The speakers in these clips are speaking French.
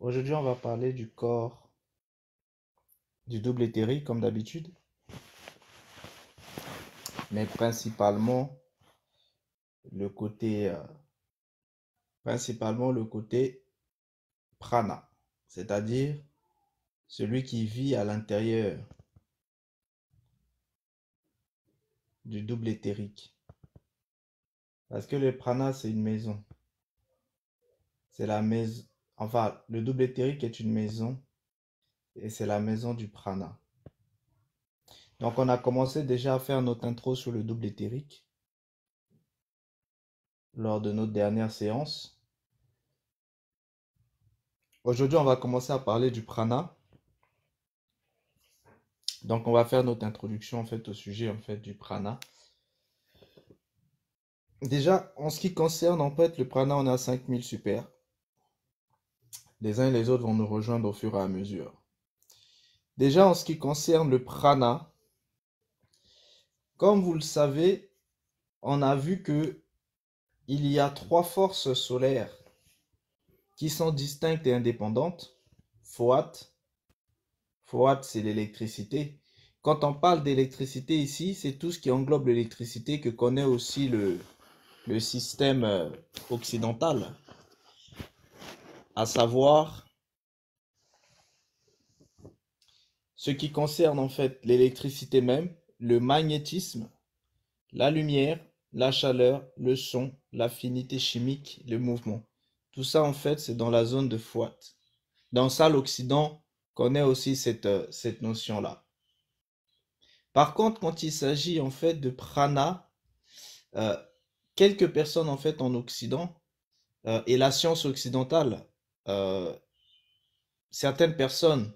Aujourd'hui, on va parler du corps du double éthérique, comme d'habitude, mais principalement le côté, euh, principalement le côté prana, c'est-à-dire celui qui vit à l'intérieur du double éthérique. Parce que le prana, c'est une maison. C'est la maison. Enfin, le double éthérique est une maison et c'est la maison du prana. Donc, on a commencé déjà à faire notre intro sur le double éthérique lors de notre dernière séance. Aujourd'hui, on va commencer à parler du prana. Donc, on va faire notre introduction en fait au sujet en fait du prana. Déjà, en ce qui concerne en fait le prana, on a 5000 super les uns et les autres vont nous rejoindre au fur et à mesure. Déjà en ce qui concerne le prana, comme vous le savez, on a vu que il y a trois forces solaires qui sont distinctes et indépendantes. Foat, Foat c'est l'électricité. Quand on parle d'électricité ici, c'est tout ce qui englobe l'électricité que connaît aussi le, le système euh, occidental, à savoir ce qui concerne en fait l'électricité même, le magnétisme, la lumière, la chaleur, le son, l'affinité chimique, le mouvement. Tout ça en fait c'est dans la zone de Fouat. Dans ça l'Occident connaît aussi euh, cette, notion-là. Par contre, quand il s'agit en fait de prana, euh, quelques personnes en fait en Occident euh, et la science occidentale euh, certaines personnes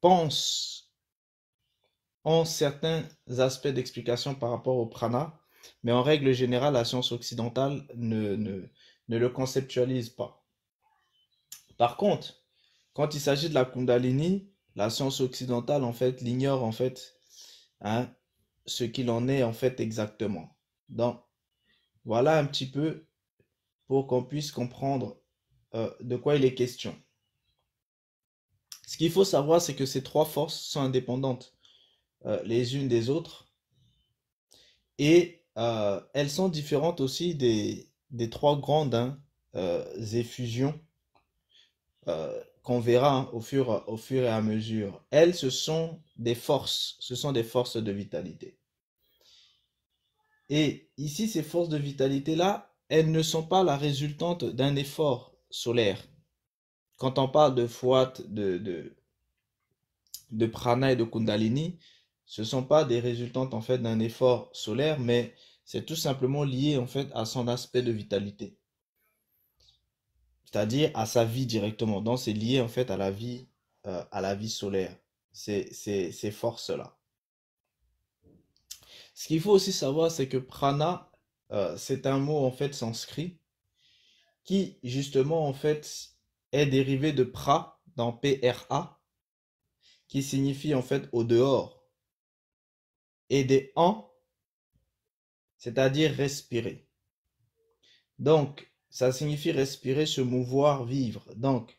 pensent, en certains aspects d'explication par rapport au prana, mais en règle générale, la science occidentale ne, le conceptualise pas. Par contre, quand il s'agit de la Kundalini, la science occidentale, en fait, l'ignore, en fait, hein, ce qu'il en est, en fait, exactement. Donc, voilà un petit peu pour qu'on puisse comprendre euh, de quoi il est question. Ce qu'il faut savoir, c'est que ces trois forces sont indépendantes euh, les unes des autres et euh, elles sont différentes aussi des, trois grandes hein, effusions qu'on verra hein, au, fur, au fur et à mesure. Elles, ce sont des forces, ce sont des forces de vitalité. Et ici, ces forces de vitalité-là, elles ne sont pas la résultante d'un effort solaire. Quand on parle de fouat, de, de, prana et de kundalini, ce ne sont pas des résultantes en fait d'un effort solaire, mais c'est tout simplement lié en fait à son aspect de vitalité. C'est-à-dire à sa vie directement. Donc c'est lié en fait à la vie, euh, à la vie solaire, ces, ces, forces-là. Ce qu'il faut aussi savoir, c'est que prana, euh, c'est un mot en fait sanskrit qui justement en fait est dérivé de pra dans PRA, qui signifie en fait au dehors, et des en, c'est-à-dire respirer. Donc, ça signifie respirer, se mouvoir, vivre. Donc,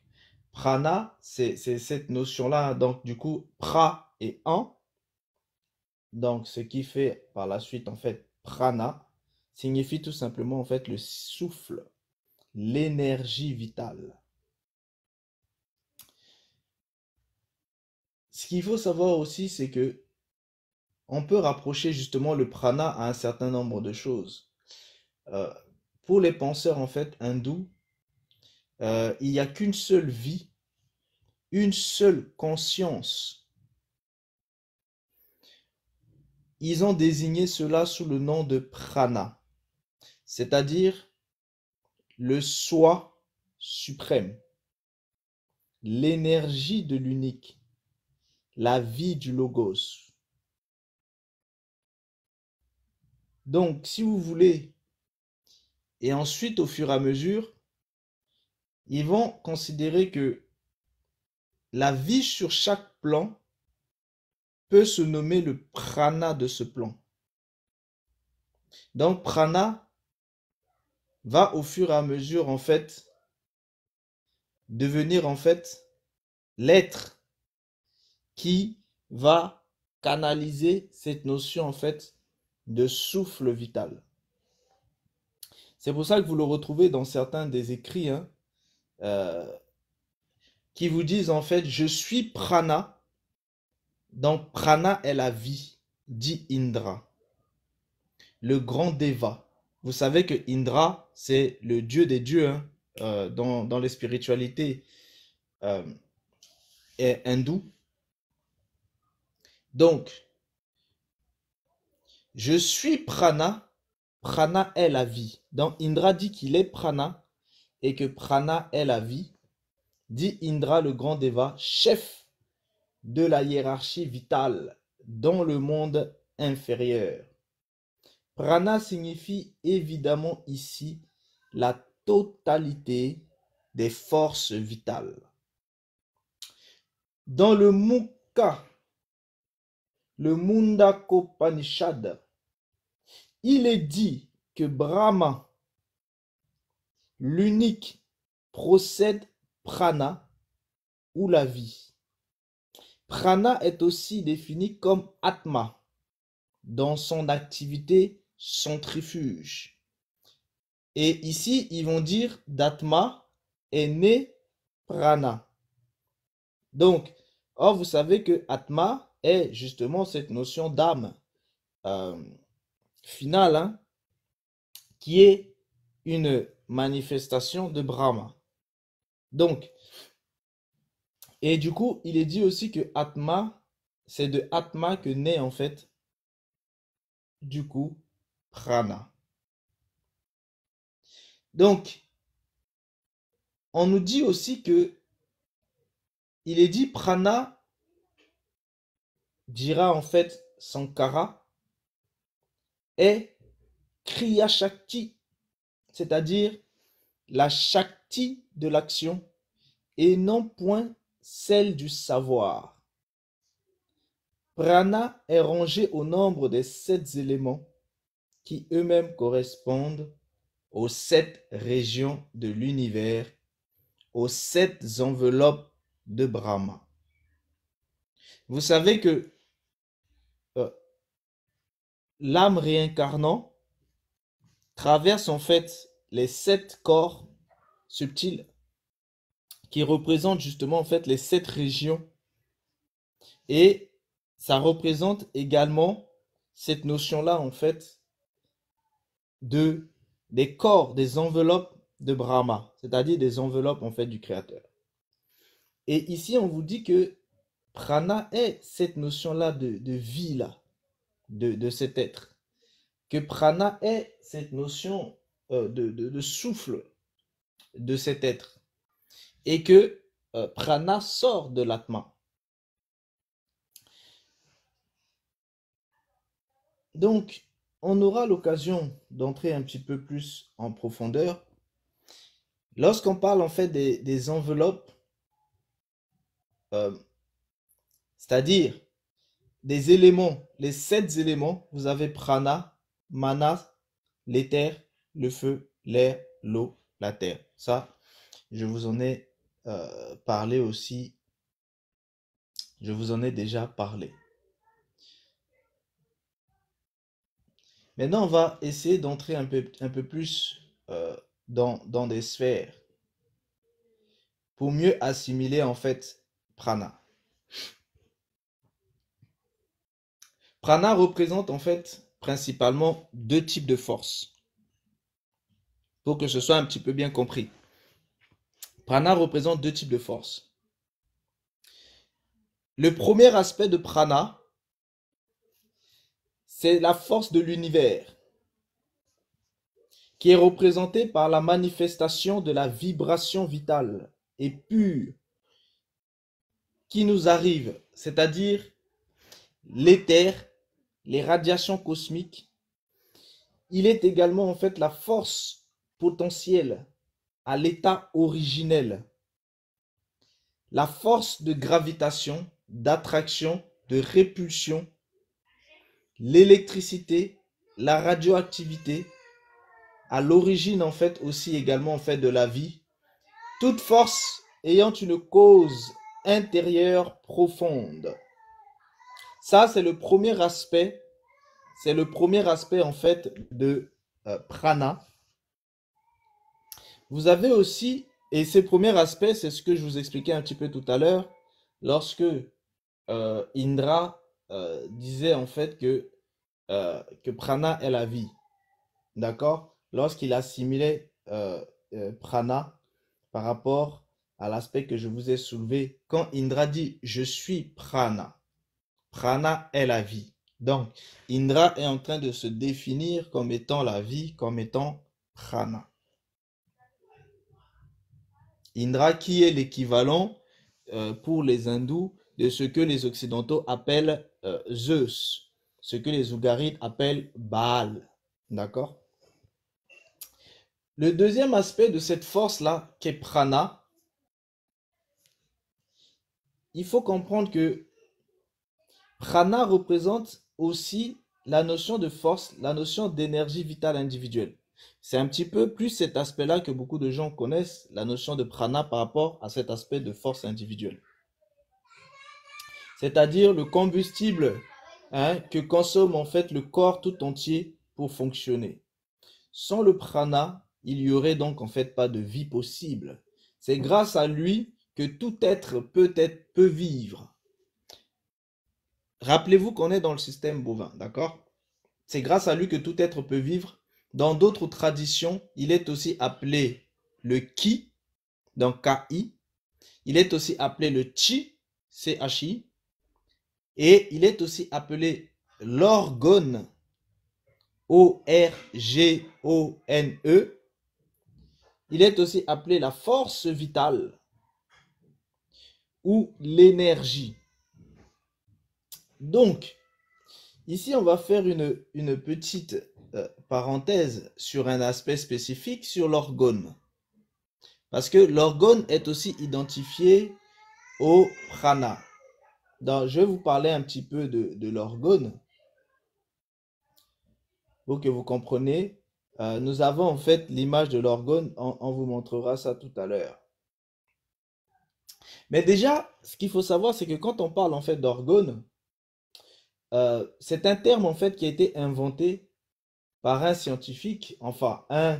prana, c'est cette notion-là. Donc, du coup, pra et en. Donc, ce qui fait par la suite, en fait, prana signifie tout simplement, en fait, le souffle l'énergie vitale. Ce qu'il faut savoir aussi, c'est que on peut rapprocher justement le prana à un certain nombre de choses. Euh, pour les penseurs en fait hindous, euh, il n'y a qu'une seule vie, une seule conscience. Ils ont désigné cela sous le nom de prana, c'est-à-dire le soi suprême, l'énergie de l'unique, la vie du logos. Donc, si vous voulez, et ensuite au fur et à mesure, ils vont considérer que la vie sur chaque plan peut se nommer le prana de ce plan. Donc, prana va au fur et à mesure, en fait, devenir, en fait, l'être qui va canaliser cette notion, en fait, de souffle vital. C'est pour ça que vous le retrouvez dans certains des écrits hein, euh, qui vous disent, en fait, je suis prana. Donc, prana est la vie, dit Indra, le grand Deva. Vous savez que Indra, c'est le dieu des dieux hein, euh, dans, les spiritualités euh, hindoues. Donc, je suis prana. Prana est la vie. Donc, Indra dit qu'il est prana et que prana est la vie. Dit Indra, le grand Deva, chef de la hiérarchie vitale dans le monde inférieur. Prana signifie évidemment ici la totalité des forces vitales. Dans le Mukha, le Mundakopanishad, il est dit que Brahma, l'unique, procède prana ou la vie. Prana est aussi défini comme Atma dans son activité centrifuge. Et ici, ils vont dire d'atma est né prana. Donc, or, vous savez que atma est justement cette notion d'âme euh, finale, hein, qui est une manifestation de Brahma. Donc, et du coup, il est dit aussi que Atma, c'est de Atma que naît en fait, du coup, prana. Donc, on nous dit aussi que il est dit prana dira en fait Sankara est Kriya Shakti, c'est-à-dire la Shakti de l'action et non point celle du savoir. Prana est rangé au nombre des sept éléments qui eux-mêmes correspondent aux sept régions de l'univers, aux sept enveloppes de Brahma. Vous savez que euh, l'âme réincarnant traverse en fait les sept corps subtils qui représentent justement en fait les sept régions. Et ça représente également cette notion-là en fait de, des corps, des enveloppes de Brahma, c'est-à-dire des enveloppes en fait du Créateur. Et ici, on vous dit que prana est cette notion-là de, de vie-là, de, cet être. Que prana est cette notion euh, de, souffle de cet être. Et que euh, prana sort de l'atma. Donc, on aura l'occasion d'entrer un petit peu plus en profondeur. Lorsqu'on parle en fait des, enveloppes, euh, c'est-à-dire des éléments, les sept éléments, vous avez prana, mana, l'éther, le feu, l'air, l'eau, la terre. Ça, je vous en ai euh, parlé aussi. Je vous en ai déjà parlé. Maintenant, on va essayer d'entrer un peu, un peu plus euh, dans, dans des sphères pour mieux assimiler en fait prana. Prana représente en fait principalement deux types de forces. Pour que ce soit un petit peu bien compris. Prana représente deux types de forces. Le premier aspect de prana, c'est la force de l'univers qui est représentée par la manifestation de la vibration vitale et pure qui nous arrive, c'est-à-dire l'éther, les radiations cosmiques. Il est également en fait la force potentielle à l'état originel, la force de gravitation, d'attraction, de répulsion l'électricité, la radioactivité, à l'origine en fait aussi également en fait de la vie, toute force ayant une cause intérieure profonde. Ça, c'est le premier aspect, c'est le premier aspect en fait de euh, prana. Vous avez aussi, et ces premiers aspects, c'est ce que je vous expliquais un petit peu tout à l'heure, lorsque euh, Indra euh, disait en fait que euh, que prana est la vie. D'accord Lorsqu'il assimilait euh, euh, prana par rapport à l'aspect que je vous ai soulevé, quand Indra dit je suis prana, prana est la vie. Donc, Indra est en train de se définir comme étant la vie, comme étant prana. Indra qui est l'équivalent pour les hindous de ce que les occidentaux appellent Zeus ce que les Ougarites appellent Baal. D'accord Le deuxième aspect de cette force-là, qui est prana, il faut comprendre que prana représente aussi la notion de force, la notion d'énergie vitale individuelle. C'est un petit peu plus cet aspect-là que beaucoup de gens connaissent, la notion de prana par rapport à cet aspect de force individuelle. C'est-à-dire le combustible Hein, que consomme en fait le corps tout entier pour fonctionner. Sans le prana, il n'y aurait donc en fait pas de vie possible. C'est grâce à lui que tout être peut être peut vivre. Rappelez-vous qu'on est dans le système bovin, d'accord C'est grâce à lui que tout être peut vivre. Dans d'autres traditions, il est aussi appelé le ki, donc k-i. Il est aussi appelé le chi, chi, et il est aussi appelé l'orgone, O-R-G-O-N-E. Il est aussi appelé la force vitale ou l'énergie. Donc, ici, on va faire une, petite euh, parenthèse sur un aspect spécifique, sur l'orgone. Parce que l'orgone est aussi identifié au prana je vais vous parler un petit peu de, l'orgone pour que vous compreniez. Euh, nous avons en fait l'image de l'orgone, on, vous montrera ça tout à l'heure. Mais déjà, ce qu'il faut savoir, c'est que quand on parle en fait d'orgone, euh, c'est un terme en fait qui a été inventé par un scientifique, enfin un,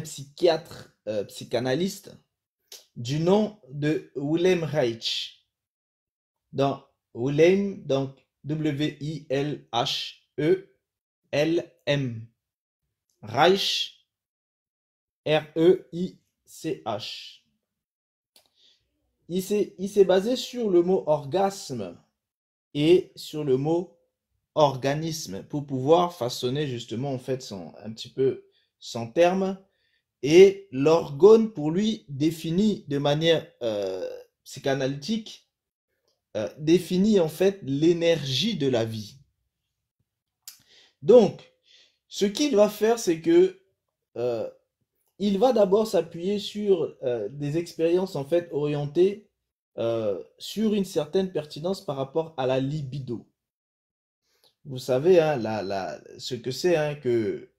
psychiatre, euh, psychanalyste, du nom de Willem Reich. Donc, Wilhelm, donc W-I-L-H-E-L-M. Reich, R-E-I-C-H. Il s'est basé sur le mot orgasme et sur le mot organisme pour pouvoir façonner justement en fait un petit peu son terme. Et l'orgone pour lui définit de manière euh, psychanalytique euh, définit en fait l'énergie de la vie. Donc, ce qu'il va faire, c'est que euh, il va d'abord s'appuyer sur euh, des expériences en fait orientées sur une certaine pertinence par rapport à la libido. Vous savez hein, ce que c'est hein, que,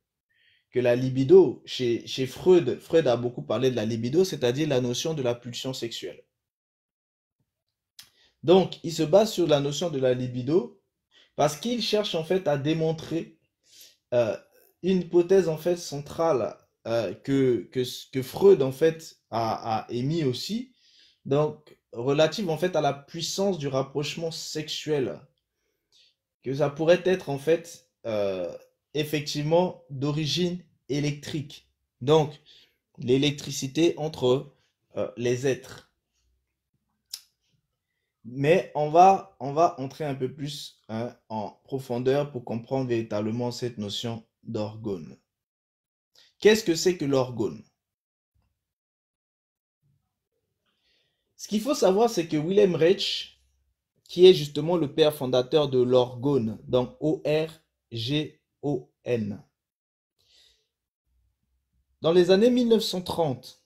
que la libido. Chez, chez Freud, Freud a beaucoup parlé de la libido, c'est-à-dire la notion de la pulsion sexuelle. Donc, il se base sur la notion de la libido parce qu'il cherche en fait à démontrer euh, une hypothèse en fait centrale euh, que, Freud en fait a, émis aussi, donc relative en fait à la puissance du rapprochement sexuel, que ça pourrait être en fait euh, effectivement d'origine électrique. Donc l'électricité entre les êtres. Mais on va, entrer un peu plus hein, en profondeur pour comprendre véritablement cette notion d'orgone. Qu'est-ce que c'est que l'orgone Ce qu'il faut savoir, c'est que Willem Reich, qui est justement le père fondateur de l'orgone, donc O-R-G-O-N, dans les années 1930,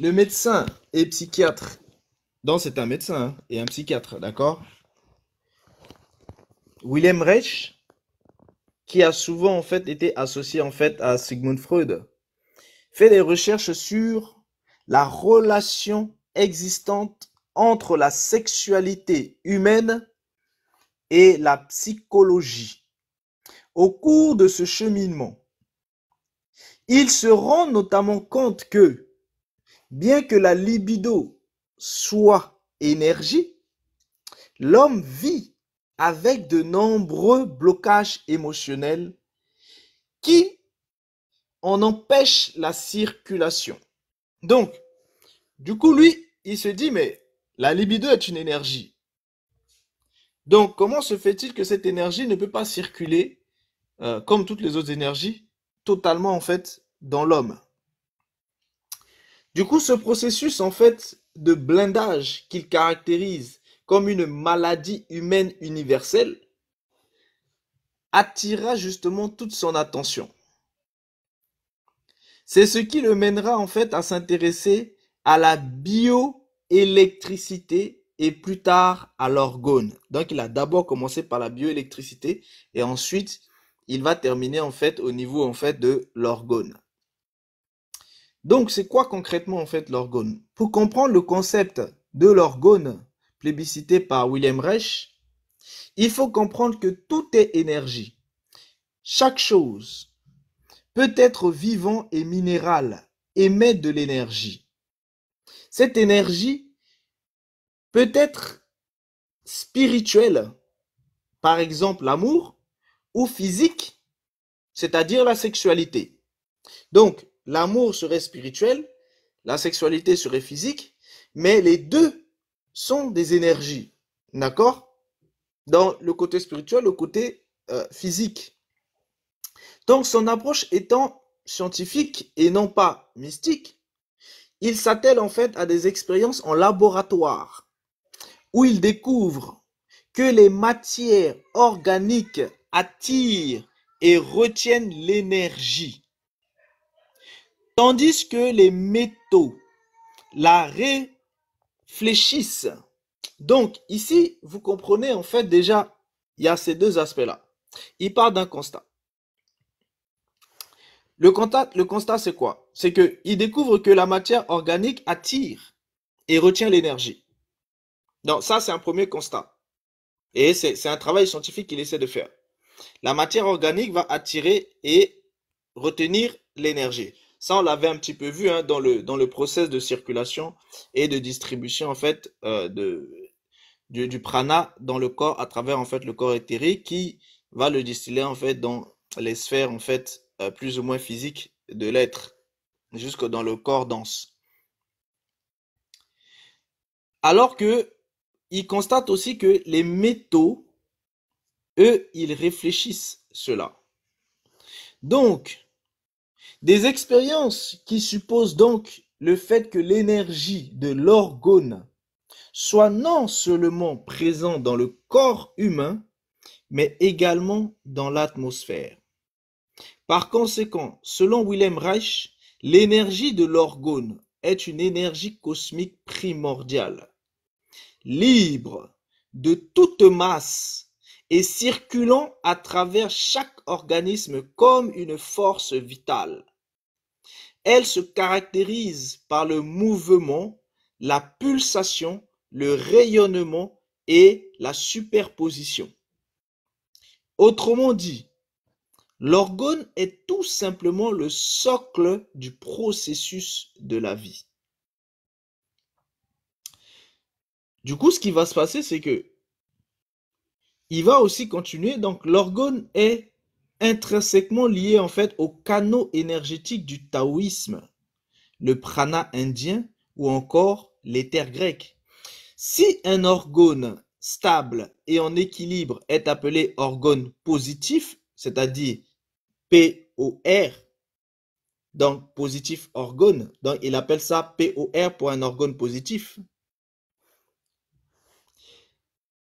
Le médecin et psychiatre. donc c'est un médecin hein, et un psychiatre, d'accord Wilhelm Reich, qui a souvent en fait été associé en fait à Sigmund Freud, fait des recherches sur la relation existante entre la sexualité humaine et la psychologie. Au cours de ce cheminement, il se rend notamment compte que Bien que la libido soit énergie, l'homme vit avec de nombreux blocages émotionnels qui en empêchent la circulation. Donc, du coup, lui, il se dit, mais la libido est une énergie. Donc, comment se fait-il que cette énergie ne peut pas circuler, euh, comme toutes les autres énergies, totalement en fait dans l'homme du coup, ce processus, en fait, de blindage qu'il caractérise comme une maladie humaine universelle attira justement toute son attention. C'est ce qui le mènera en fait à s'intéresser à la bioélectricité et plus tard à l'orgone. Donc il a d'abord commencé par la bioélectricité et ensuite il va terminer en fait au niveau en fait de l'orgone. Donc, c'est quoi concrètement en fait l'orgone Pour comprendre le concept de l'orgone plébiscité par William Reich, il faut comprendre que tout est énergie. Chaque chose peut être vivant et minéral, émet de l'énergie. Cette énergie peut être spirituelle, par exemple l'amour, ou physique, c'est-à-dire la sexualité. Donc, L'amour serait spirituel, la sexualité serait physique, mais les deux sont des énergies. D'accord Dans le côté spirituel, le côté euh, physique. Donc son approche étant scientifique et non pas mystique, il s'attelle en fait à des expériences en laboratoire où il découvre que les matières organiques attirent et retiennent l'énergie. Tandis que les métaux la réfléchissent. Donc ici, vous comprenez en fait déjà, il y a ces deux aspects-là. Il part d'un constat. Le constat, le constat c'est quoi C'est qu'il découvre que la matière organique attire et retient l'énergie. Donc ça, c'est un premier constat. Et c'est un travail scientifique qu'il essaie de faire. La matière organique va attirer et retenir l'énergie. Ça, on l'avait un petit peu vu hein, dans, le, dans le process de circulation et de distribution en fait euh, de, du, prana dans le corps à travers en fait le corps éthérique qui va le distiller en fait dans les sphères en fait euh, plus ou moins physiques de l'être jusque dans le corps dense. Alors que il constate aussi que les métaux, eux, ils réfléchissent cela. Donc, des expériences qui supposent donc le fait que l'énergie de l'orgone soit non seulement présente dans le corps humain, mais également dans l'atmosphère. Par conséquent, selon Wilhelm Reich, l'énergie de l'orgone est une énergie cosmique primordiale, libre de toute masse et circulant à travers chaque organisme comme une force vitale. Elle se caractérise par le mouvement, la pulsation, le rayonnement et la superposition. Autrement dit, l'orgone est tout simplement le socle du processus de la vie. Du coup, ce qui va se passer, c'est que il va aussi continuer. Donc, l'orgone est intrinsèquement lié en fait au canaux énergétique du taoïsme, le prana indien ou encore l'éther grec. Si un orgone stable et en équilibre est appelé orgone positif, c'est-à-dire POR, donc positif orgone, donc il appelle ça POR pour un orgone positif.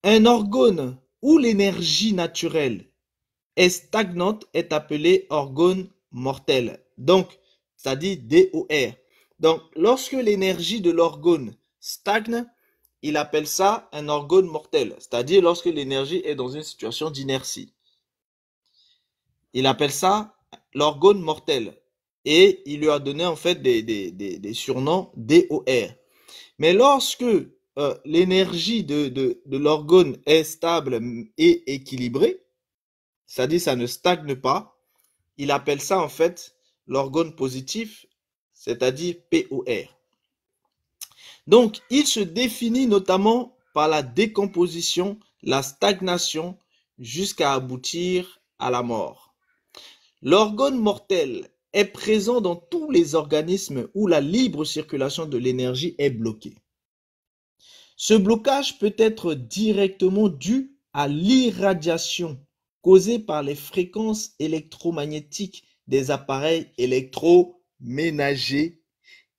Un orgone où l'énergie naturelle est stagnante est appelée orgone mortel. Donc, ça dit DOR. Donc, lorsque l'énergie de l'orgone stagne, il appelle ça un orgone mortel, c'est-à-dire lorsque l'énergie est dans une situation d'inertie. Il appelle ça l'orgone mortel et il lui a donné en fait des, des, des surnoms DOR. Mais lorsque euh, l'énergie de, de, l'orgone est stable et équilibrée, c'est-à-dire ça ne stagne pas, il appelle ça en fait l'orgone positif, c'est-à-dire POR. Donc, il se définit notamment par la décomposition, la stagnation, jusqu'à aboutir à la mort. L'orgone mortel est présent dans tous les organismes où la libre circulation de l'énergie est bloquée. Ce blocage peut être directement dû à l'irradiation causée par les fréquences électromagnétiques des appareils électroménagers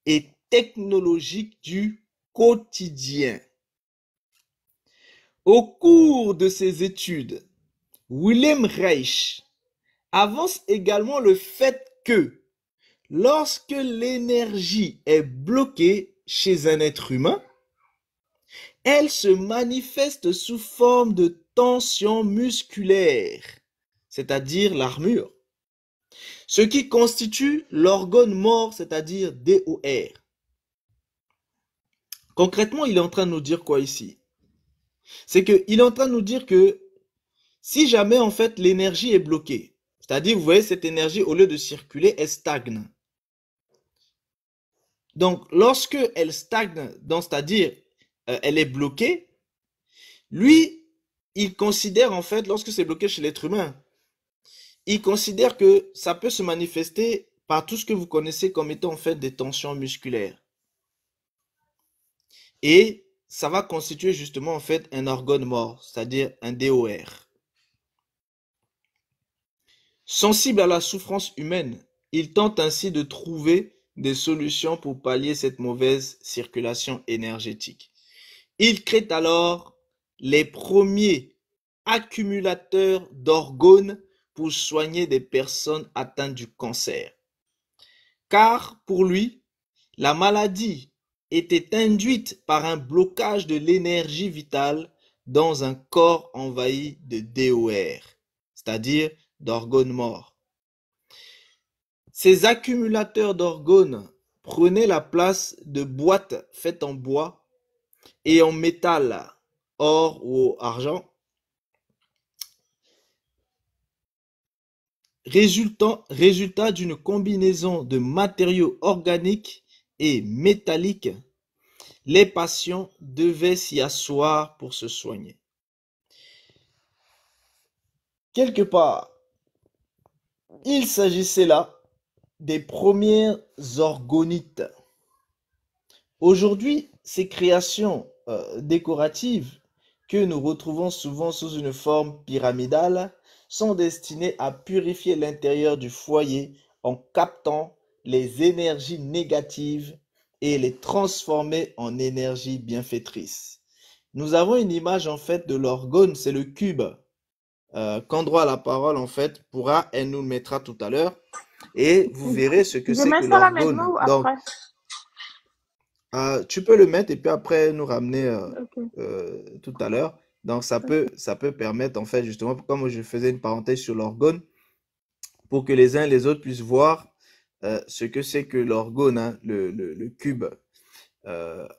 et technologiques du quotidien. Au cours de ses études, Wilhelm Reich avance également le fait que lorsque l'énergie est bloquée chez un être humain, elle se manifeste sous forme de tension musculaire, c'est-à-dire l'armure, ce qui constitue l'organe mort, c'est-à-dire DOR. Concrètement, il est en train de nous dire quoi ici C'est qu'il est en train de nous dire que si jamais en fait l'énergie est bloquée, c'est-à-dire vous voyez cette énergie au lieu de circuler, elle stagne. Donc lorsque elle stagne, c'est-à-dire euh, elle est bloquée, lui, il considère en fait, lorsque c'est bloqué chez l'être humain, il considère que ça peut se manifester par tout ce que vous connaissez comme étant en fait des tensions musculaires. Et ça va constituer justement en fait un organe mort, c'est-à-dire un DOR. Sensible à la souffrance humaine, il tente ainsi de trouver des solutions pour pallier cette mauvaise circulation énergétique. Il crée alors les premiers accumulateurs d'orgone pour soigner des personnes atteintes du cancer. Car pour lui, la maladie était induite par un blocage de l'énergie vitale dans un corps envahi de DOR, c'est-à-dire d'orgone morts. Ces accumulateurs d'orgone prenaient la place de boîtes faites en bois et en métal, or ou argent, résultant, résultat d'une combinaison de matériaux organiques et métalliques, les patients devaient s'y asseoir pour se soigner. Quelque part, il s'agissait là des premières organites Aujourd'hui, ces créations euh, décoratives que nous retrouvons souvent sous une forme pyramidale sont destinées à purifier l'intérieur du foyer en captant les énergies négatives et les transformer en énergie bienfaitrice. Nous avons une image en fait de l'orgone, c'est le cube, euh, qu'endroit la parole en fait pourra, elle nous le mettra tout à l'heure, et vous verrez ce que c'est que l'orgone. Ah, tu peux le mettre et puis après nous ramener euh, euh, tout à l'heure. Donc ça peut, ça peut permettre en fait justement, comme je faisais une parenthèse sur l'orgone, pour que les uns et les autres puissent voir euh, ce que c'est que l'orgone, hein, le, cube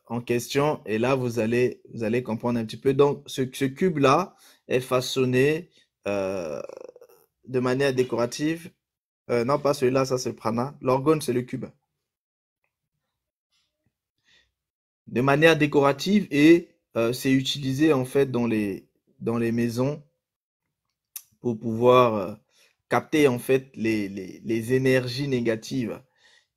en question. Et là, vous allez, vous allez comprendre un petit peu. Donc ce, ce cube-là est façonné de manière décorative. non, pas celui-là, ça c'est prana. L'orgone, c'est le cube. de manière décorative et euh, c'est utilisé en fait dans les, dans les maisons pour pouvoir euh, capter en fait les, énergies négatives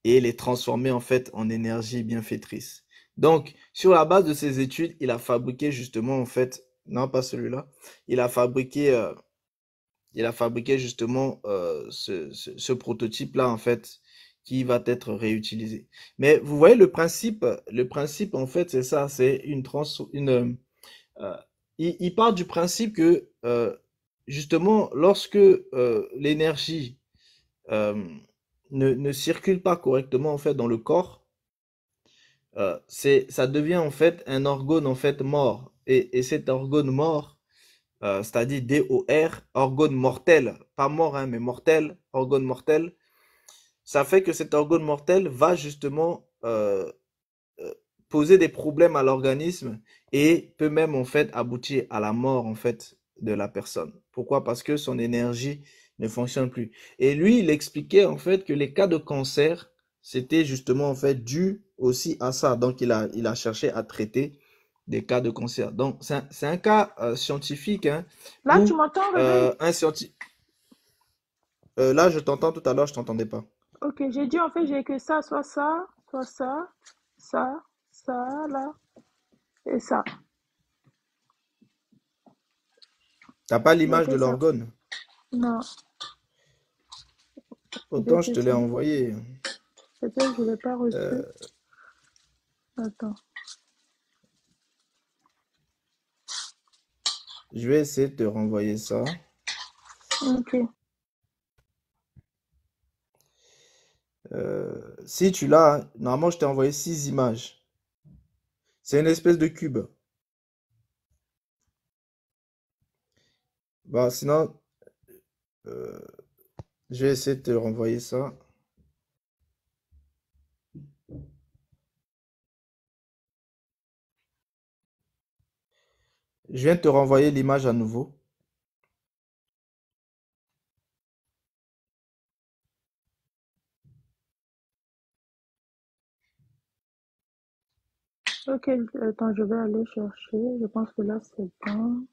et les transformer en fait en énergie bienfaitrice. Donc, sur la base de ses études, il a fabriqué justement en fait, non pas celui-là, il a fabriqué, euh, il a fabriqué justement ce, ce prototype là en fait qui va être réutilisé. Mais vous voyez le principe, le principe en fait c'est ça, c'est une trans, une, euh, il, part du principe que euh, justement lorsque euh, l'énergie ne, ne, circule pas correctement en fait dans le corps, c'est ça devient en fait un orgone en fait mort et, et cet orgone mort c'est-à-dire D-O-R, orgone mortel, pas mort hein, mais mortel, orgone mortel, ça fait que cet organe mortel va justement euh, euh, poser des problèmes à l'organisme et peut même en fait aboutir à la mort en fait de la personne. Pourquoi Parce que son énergie ne fonctionne plus. Et lui, il expliquait en fait que les cas de cancer, c'était justement en fait dû aussi à ça. Donc il a, il a cherché à traiter des cas de cancer. Donc c'est un, cas euh, scientifique. Hein, là, tu m'entends euh, un scientifique. là, je t'entends tout à l'heure, je t'entendais pas. Ok, j'ai dit en fait, j'ai que ça, soit ça, soit ça, ça, ça, là, et ça. T'as pas l'image de l'orgone Non. Autant je te l'ai envoyé. Peut-être que je ne l'ai pas reçu. Euh. Attends. Je vais essayer de te renvoyer ça. Ok. Euh, si tu l'as, normalement, je t'ai envoyé six images. C'est une espèce de cube. Bah, sinon, euh, je vais essayer de te renvoyer ça. Je viens te renvoyer l'image à nouveau. Ok, attends, euh, je vais aller chercher. Je pense que là, c'est bon.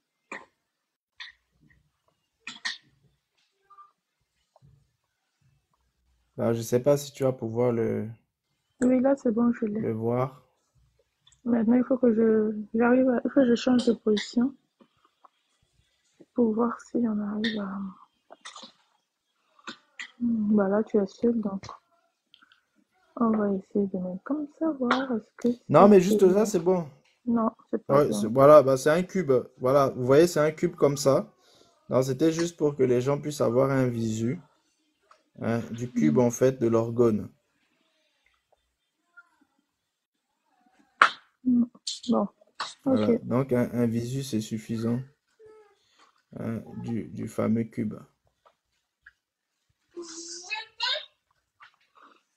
Bah, je ne sais pas si tu vas pouvoir le... Oui, là, c'est bon, je l'ai. Le voir. Maintenant, il faut que je... J'arrive Il faut que je change de position pour voir si on arrive à... Hmm, bah là, tu es seul, donc... On va essayer de mettre comme ça, non, mais juste ça, c'est bon. Non, c'est pas ouais, Voilà, bah, c'est un cube. Voilà, vous voyez, c'est un cube comme ça. Non, c'était juste pour que les gens puissent avoir un visu hein, du cube, en fait, de l'orgone. Mm. Bon. Donc, un, visu, c'est suffisant hein, du, du fameux cube.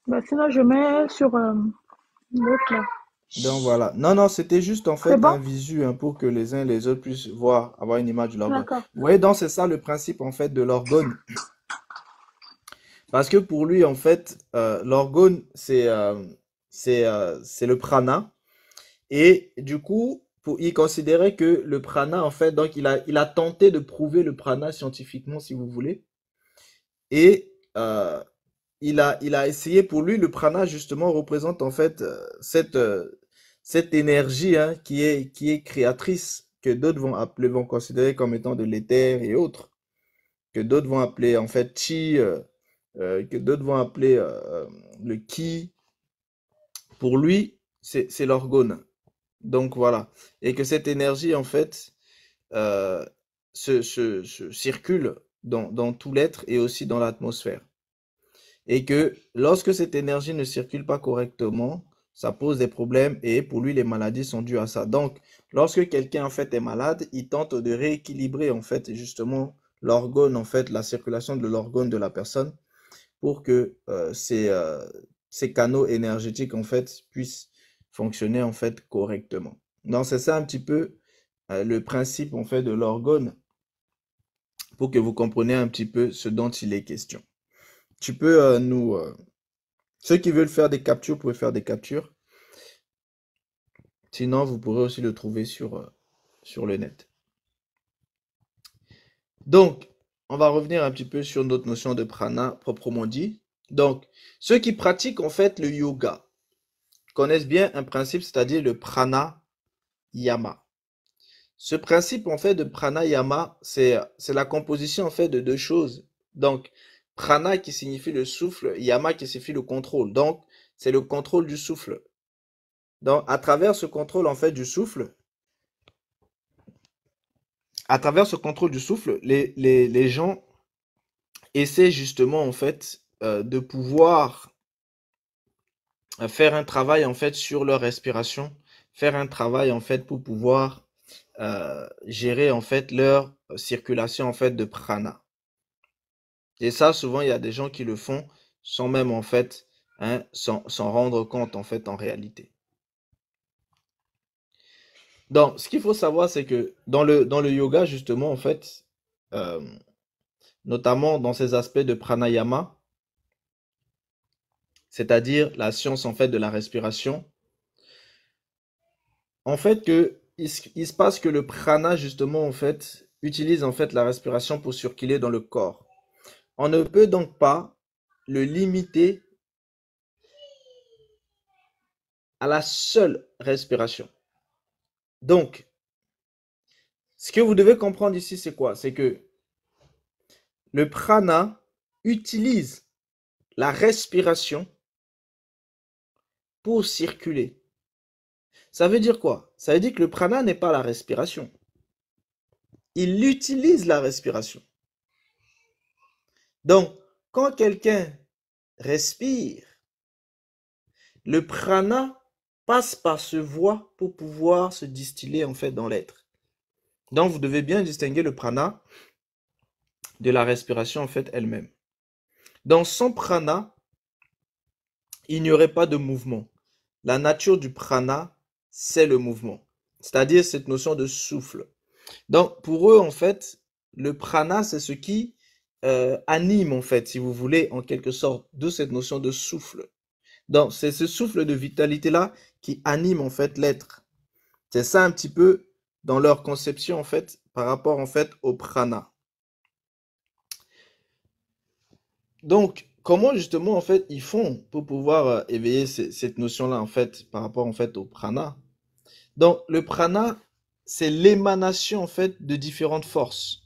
Bah, sinon, je mets sur euh, l'autre Donc voilà. Non, non, c'était juste en fait un visu hein, pour que les uns et les autres puissent voir, avoir une image de l'orgone. Vous voyez, donc c'est ça le principe en fait de l'orgone. Parce que pour lui, en fait, euh, l'orgone, c'est euh, c'est le prana. Et du coup, il considérait que le prana, en fait, donc il a, il a tenté de prouver le prana scientifiquement, si vous voulez. Et il a, il a essayé pour lui, le prana justement représente en fait euh, cette, euh, cette énergie hein, qui, est, qui est créatrice, que d'autres vont appeler, vont considérer comme étant de l'éther et autres, que d'autres vont appeler en fait chi, euh, que d'autres vont appeler le ki. Pour lui, c'est l'orgone. Donc voilà. Et que cette énergie en fait se, circule dans tout l'être et aussi dans l'atmosphère et que lorsque cette énergie ne circule pas correctement, ça pose des problèmes et pour lui les maladies sont dues à ça. Donc lorsque quelqu'un en fait est malade, il tente de rééquilibrer en fait justement l'orgone en fait la circulation de l'orgone de la personne pour que euh, euh, ces, canaux énergétiques en fait puissent fonctionner en fait correctement. Donc c'est ça un petit peu euh, le principe en fait de l'orgone pour que vous compreniez un petit peu ce dont il est question tu peux euh, nous. Euh, ceux qui veulent faire des captures, vous pouvez faire des captures. Sinon, vous pourrez aussi le trouver sur, euh, sur le net. Donc, on va revenir un petit peu sur notre notion de prana proprement dit. Donc, ceux qui pratiquent en fait le yoga connaissent bien un principe, c'est-à-dire le prana yama. Ce principe en fait de prana yama, c'est la composition en fait de deux choses. Donc, Prana qui signifie le souffle, Yama qui signifie le contrôle. Donc, c'est le contrôle du souffle. Donc, à travers ce contrôle, en fait, du souffle, à travers ce contrôle du souffle, les, gens essaient justement, en fait, euh, de pouvoir euh, faire un travail, en fait, sur leur respiration, faire un travail, en fait, pour pouvoir euh, gérer, en fait, leur circulation, en fait, de prana. Et ça, souvent, il y a des gens qui le font sans même, en fait, hein, s'en rendre compte, en fait, en réalité. Donc, ce qu'il faut savoir, c'est que dans le, dans le yoga, justement, en fait, euh, notamment dans ces aspects de pranayama, c'est-à-dire la science, en fait, de la respiration, en fait, que, il, il se passe que le prana, justement, en fait, utilise, en fait, la respiration pour circuler dans le corps. On ne peut donc pas le limiter à la seule respiration. Donc, ce que vous devez comprendre ici, c'est quoi C'est que le prana utilise la respiration pour circuler. Ça veut dire quoi Ça veut dire que le prana n'est pas la respiration. Il utilise la respiration. Donc, quand quelqu'un respire, le prana passe par ce voie pour pouvoir se distiller en fait dans l'être. Donc, vous devez bien distinguer le prana de la respiration en fait elle-même. Dans son prana, il n'y aurait pas de mouvement. La nature du prana, c'est le mouvement, c'est-à-dire cette notion de souffle. Donc pour eux, en fait, le prana, c'est ce qui euh, anime, en fait, si vous voulez, en quelque sorte, de cette notion de souffle. Donc, c'est ce souffle de vitalité-là qui anime, en fait, l'être. C'est ça un petit peu dans leur conception, en fait, par rapport, en fait, au prana. Donc, comment justement en fait ils font pour pouvoir euh, éveiller cette notion là en fait par rapport en fait au prana donc le prana c'est l'émanation en fait de différentes forces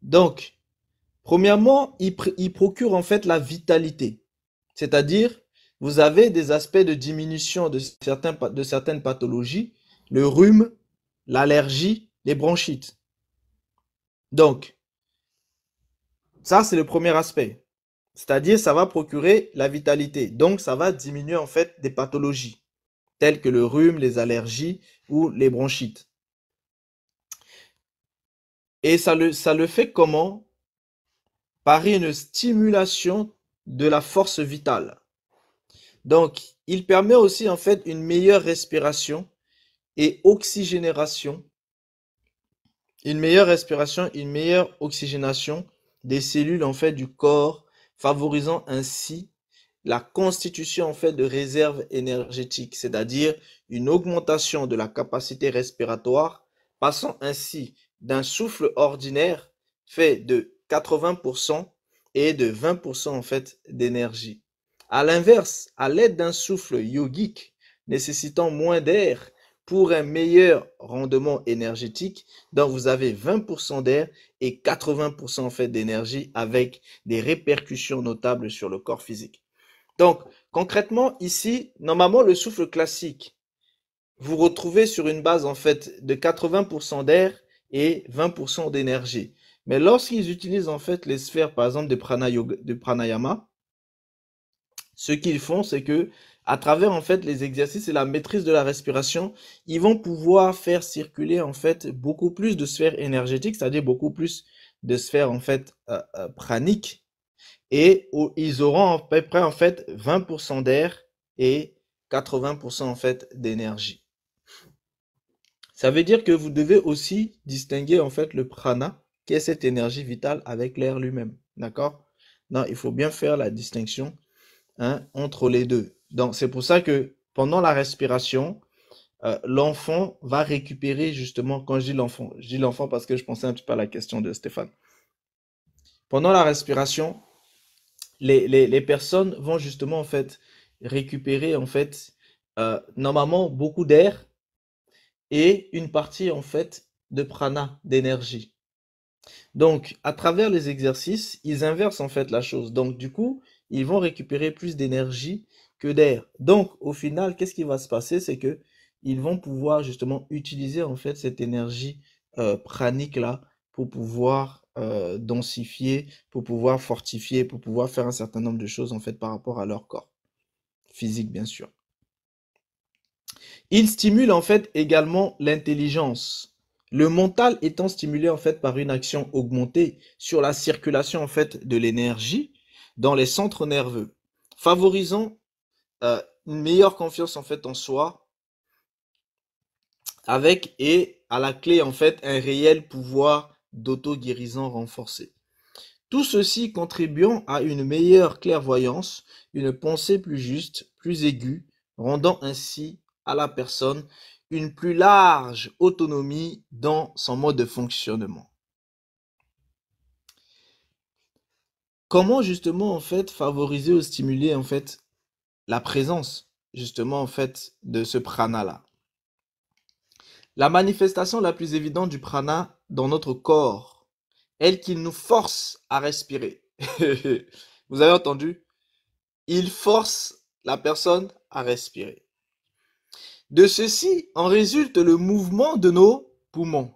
donc Premièrement, il, procure en fait la vitalité. C'est-à-dire, vous avez des aspects de diminution de, de certaines pathologies, le rhume, l'allergie, les bronchites. Donc, ça, c'est le premier aspect. C'est-à-dire, ça va procurer la vitalité. Donc, ça va diminuer en fait des pathologies, telles que le rhume, les allergies ou les bronchites. Et ça ça le fait comment par une stimulation de la force vitale. Donc, il permet aussi en fait une meilleure respiration et oxygénération, une meilleure respiration, une meilleure oxygénation des cellules en fait du corps, favorisant ainsi la constitution en fait de réserves énergétiques, c'est-à-dire une augmentation de la capacité respiratoire, passant ainsi d'un souffle ordinaire fait de 80% et de 20% en fait d'énergie. À l'inverse, à l'aide d'un souffle yogique nécessitant moins d'air pour un meilleur rendement énergétique, donc vous avez 20% d'air et 80% en fait d'énergie avec des répercussions notables sur le corps physique. Donc concrètement ici, normalement le souffle classique, vous retrouvez sur une base en fait de 80% d'air et 20% d'énergie. Mais lorsqu'ils utilisent en fait les sphères, par exemple, de, de pranayama, ce qu'ils font, c'est que à travers en fait les exercices et la maîtrise de la respiration, ils vont pouvoir faire circuler en fait beaucoup plus de sphères énergétiques, c'est-à-dire beaucoup plus de sphères en fait euh, euh, praniques, et ils auront à peu près en fait 20% d'air et 80% en fait d'énergie. Ça veut dire que vous devez aussi distinguer en fait le prana qui est cette énergie vitale avec l'air lui-même. D'accord Non, il faut bien faire la distinction hein, entre les deux. Donc, c'est pour ça que pendant la respiration, euh, l'enfant va récupérer justement, quand je dis l'enfant, je dis l'enfant parce que je pensais un petit peu à la question de Stéphane. Pendant la respiration, les, personnes vont justement en fait récupérer en fait euh, normalement beaucoup d'air et une partie en fait de prana, d'énergie. Donc, à travers les exercices, ils inversent en fait la chose. Donc, du coup, ils vont récupérer plus d'énergie que d'air. Donc, au final, qu'est-ce qui va se passer C'est que ils vont pouvoir justement utiliser en fait cette énergie euh, pranique là pour pouvoir euh, densifier, pour pouvoir fortifier, pour pouvoir faire un certain nombre de choses en fait par rapport à leur corps physique bien sûr. Ils stimulent en fait également l'intelligence. Le mental étant stimulé en fait par une action augmentée sur la circulation en fait de l'énergie dans les centres nerveux, favorisant euh, une meilleure confiance en fait en soi avec et à la clé en fait un réel pouvoir d'auto-guérison renforcé. Tout ceci contribuant à une meilleure clairvoyance, une pensée plus juste, plus aiguë, rendant ainsi à la personne une plus large autonomie dans son mode de fonctionnement. Comment justement en fait favoriser ou stimuler en fait la présence justement en fait de ce prana là La manifestation la plus évidente du prana dans notre corps, elle qu'il nous force à respirer. Vous avez entendu Il force la personne à respirer. De ceci en résulte le mouvement de nos poumons.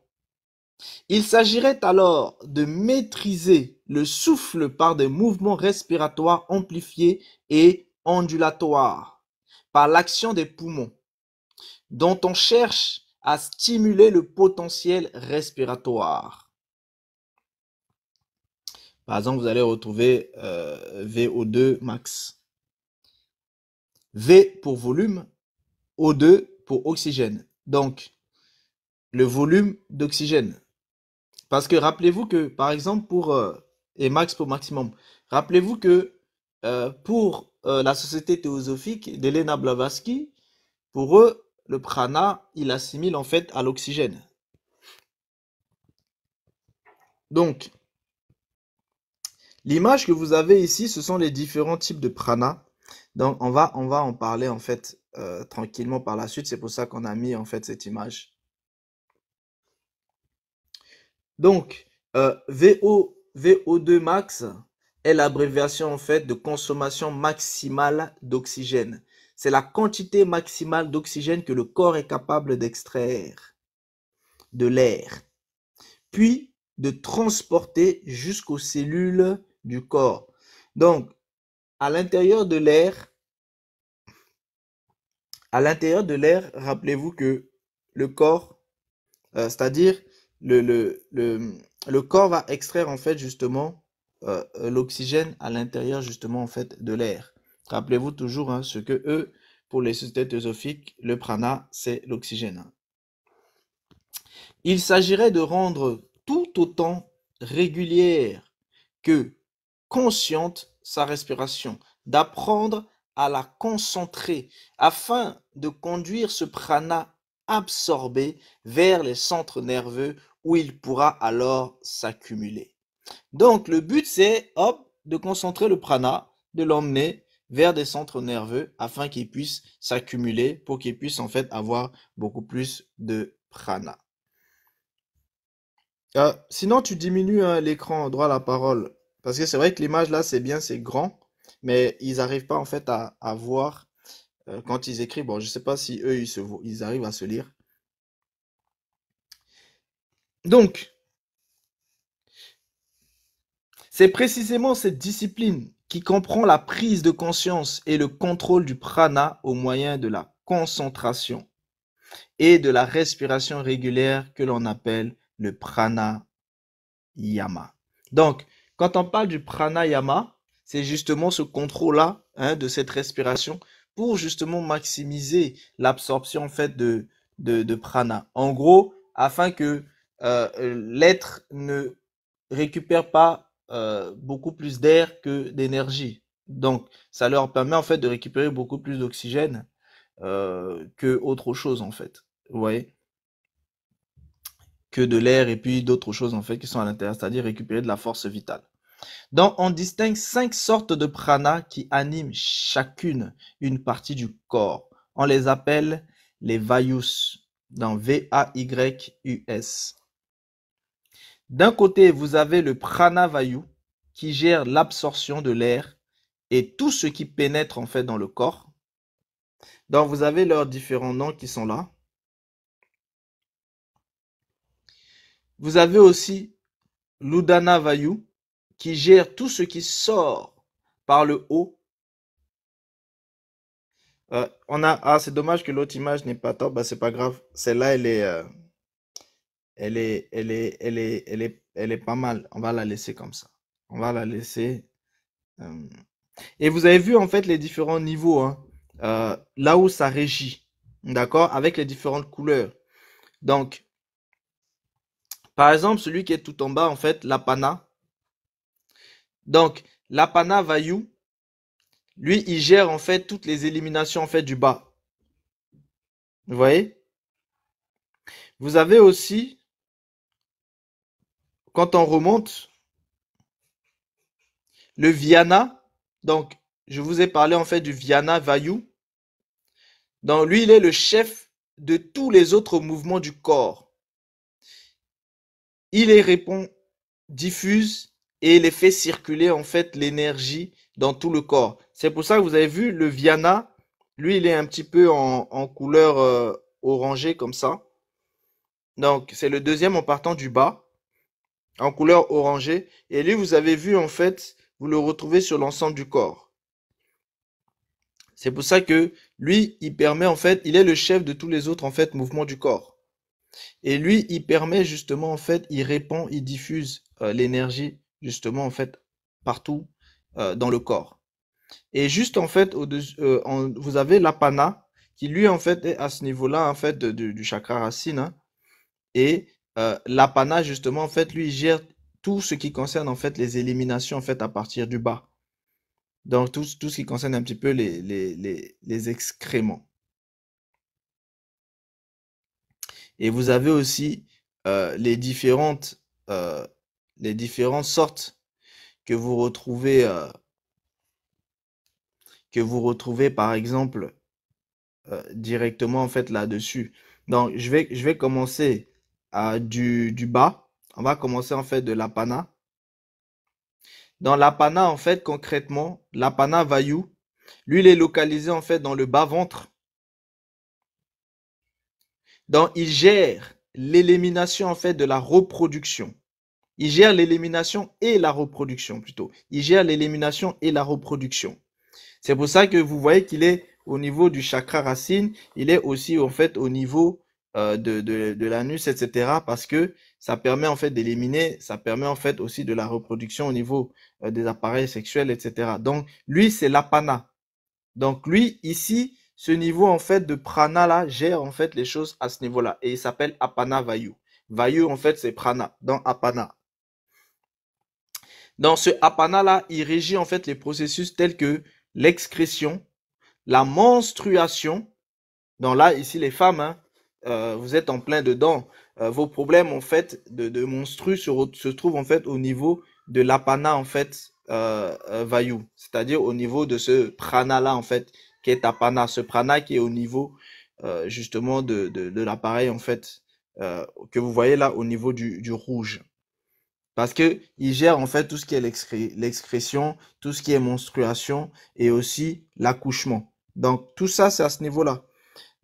Il s'agirait alors de maîtriser le souffle par des mouvements respiratoires amplifiés et ondulatoires, par l'action des poumons, dont on cherche à stimuler le potentiel respiratoire. Par exemple, vous allez retrouver euh, VO2 max. V pour volume, O2 pour oxygène. Donc, le volume d'oxygène. Parce que rappelez-vous que, par exemple, pour euh, et max pour maximum, rappelez-vous que euh, pour euh, la société théosophique d'Elena Blavatsky, pour eux, le prana, il assimile en fait à l'oxygène. Donc, l'image que vous avez ici, ce sont les différents types de prana. Donc, on va, on va en parler en fait euh, tranquillement par la suite. C'est pour ça qu'on a mis en fait cette image. Donc, euh, VO, VO2 max est l'abréviation en fait de consommation maximale d'oxygène. C'est la quantité maximale d'oxygène que le corps est capable d'extraire de l'air, puis de transporter jusqu'aux cellules du corps. Donc, à l'intérieur de l'air, à l'intérieur de l'air, rappelez-vous que le corps, euh, c'est-à-dire le, le, corps va extraire en fait justement euh, l'oxygène à l'intérieur justement en fait de l'air. Rappelez-vous toujours hein, ce que eux, pour les sociétés théosophiques, le prana, c'est l'oxygène. Il s'agirait de rendre tout autant régulière que consciente sa respiration, d'apprendre à la concentrer afin de conduire ce prana absorbé vers les centres nerveux où il pourra alors s'accumuler. Donc le but c'est hop de concentrer le prana, de l'emmener vers des centres nerveux afin qu'il puisse s'accumuler pour qu'il puisse en fait avoir beaucoup plus de prana. Euh, sinon tu diminues hein, l'écran droit à la parole parce que c'est vrai que l'image là c'est bien c'est grand mais ils n'arrivent pas en fait à, voir euh, quand ils écrivent. Bon, je ne sais pas si eux, ils, ils arrivent à se lire. Donc, c'est précisément cette discipline qui comprend la prise de conscience et le contrôle du prana au moyen de la concentration et de la respiration régulière que l'on appelle le pranayama. Donc, quand on parle du pranayama, c'est justement ce contrôle-là hein, de cette respiration pour justement maximiser l'absorption en fait de, de, prana. En gros, afin que euh, l'être ne récupère pas euh, beaucoup plus d'air que d'énergie. Donc, ça leur permet en fait de récupérer beaucoup plus d'oxygène euh, que autre chose en fait. Vous voyez que de l'air et puis d'autres choses en fait qui sont à l'intérieur, c'est-à-dire récupérer de la force vitale. Donc, on distingue cinq sortes de prana qui animent chacune une partie du corps. On les appelle les vayus, dans V-A-Y-U-S. D'un côté, vous avez le prana vayu qui gère l'absorption de l'air et tout ce qui pénètre en fait dans le corps. Donc, vous avez leurs différents noms qui sont là. Vous avez aussi l'udana vayu qui gère tout ce qui sort par le haut. Euh, on a ah c'est dommage que l'autre image n'est pas top, bah, c'est pas grave. Celle-là euh, elle est, elle est elle est elle est elle est pas mal. On va la laisser comme ça. On va la laisser. Euh. Et vous avez vu en fait les différents niveaux hein. là où ça régit, d'accord, avec les différentes couleurs. Donc par exemple celui qui est tout en bas en fait la pana donc, Lapana Vayu, lui, il gère en fait toutes les éliminations en fait du bas. Vous voyez Vous avez aussi, quand on remonte, le Viana. Donc, je vous ai parlé en fait du Viana Vayu. Donc, lui, il est le chef de tous les autres mouvements du corps. Il les répond, diffuse et les fait circuler en fait l'énergie dans tout le corps. C'est pour ça que vous avez vu le Viana, lui il est un petit peu en, couleur euh, orangée comme ça. Donc c'est le deuxième en partant du bas, en couleur orangée. Et lui vous avez vu en fait, vous le retrouvez sur l'ensemble du corps. C'est pour ça que lui il permet en fait, il est le chef de tous les autres en fait mouvements du corps. Et lui il permet justement en fait, il répand, il diffuse euh, l'énergie justement en fait partout euh, dans le corps. Et juste en fait, au euh, vous avez l'apana qui lui en fait est à ce niveau-là en fait du chakra racine. Hein. et euh, l'apana justement en fait lui gère tout ce qui concerne en fait les éliminations en fait à partir du bas. Donc tout, tout ce qui concerne un petit peu les, les, les excréments. Et vous avez aussi les différentes les différentes sortes que vous retrouvez, euh, que vous retrouvez par exemple euh, directement en fait là-dessus. Donc je vais, je vais commencer à euh, du, du bas. On va commencer en fait de l'apana. Dans l'apana en fait concrètement, l'apana vayu, lui il est localisé en fait dans le bas ventre. Donc il gère l'élimination en fait de la reproduction. Il gère l'élimination et la reproduction plutôt. Il gère l'élimination et la reproduction. C'est pour ça que vous voyez qu'il est au niveau du chakra racine, il est aussi en fait au niveau euh, de, l'anus, etc. Parce que ça permet en fait d'éliminer, ça permet en fait aussi de la reproduction au niveau euh, des appareils sexuels, etc. Donc lui, c'est l'apana. Donc lui, ici, ce niveau en fait de prana là gère en fait les choses à ce niveau-là. Et il s'appelle apana vayu. Vayu en fait c'est prana, dans apana. Dans ce apana-là, il régit en fait les processus tels que l'excrétion, la menstruation. Donc là, ici, les femmes, hein, euh, vous êtes en plein dedans. Euh, vos problèmes en fait de, de se, trouvent en fait au niveau de l'apana en fait euh, euh c'est-à-dire au niveau de ce prana là en fait qui est apana, ce prana qui est au niveau justement de, de, de l'appareil en fait que vous voyez là au niveau du, du rouge. Parce qu'il gère en fait tout ce qui est l'excrétion, tout ce qui est menstruation et aussi l'accouchement. Donc tout ça, c'est à ce niveau-là.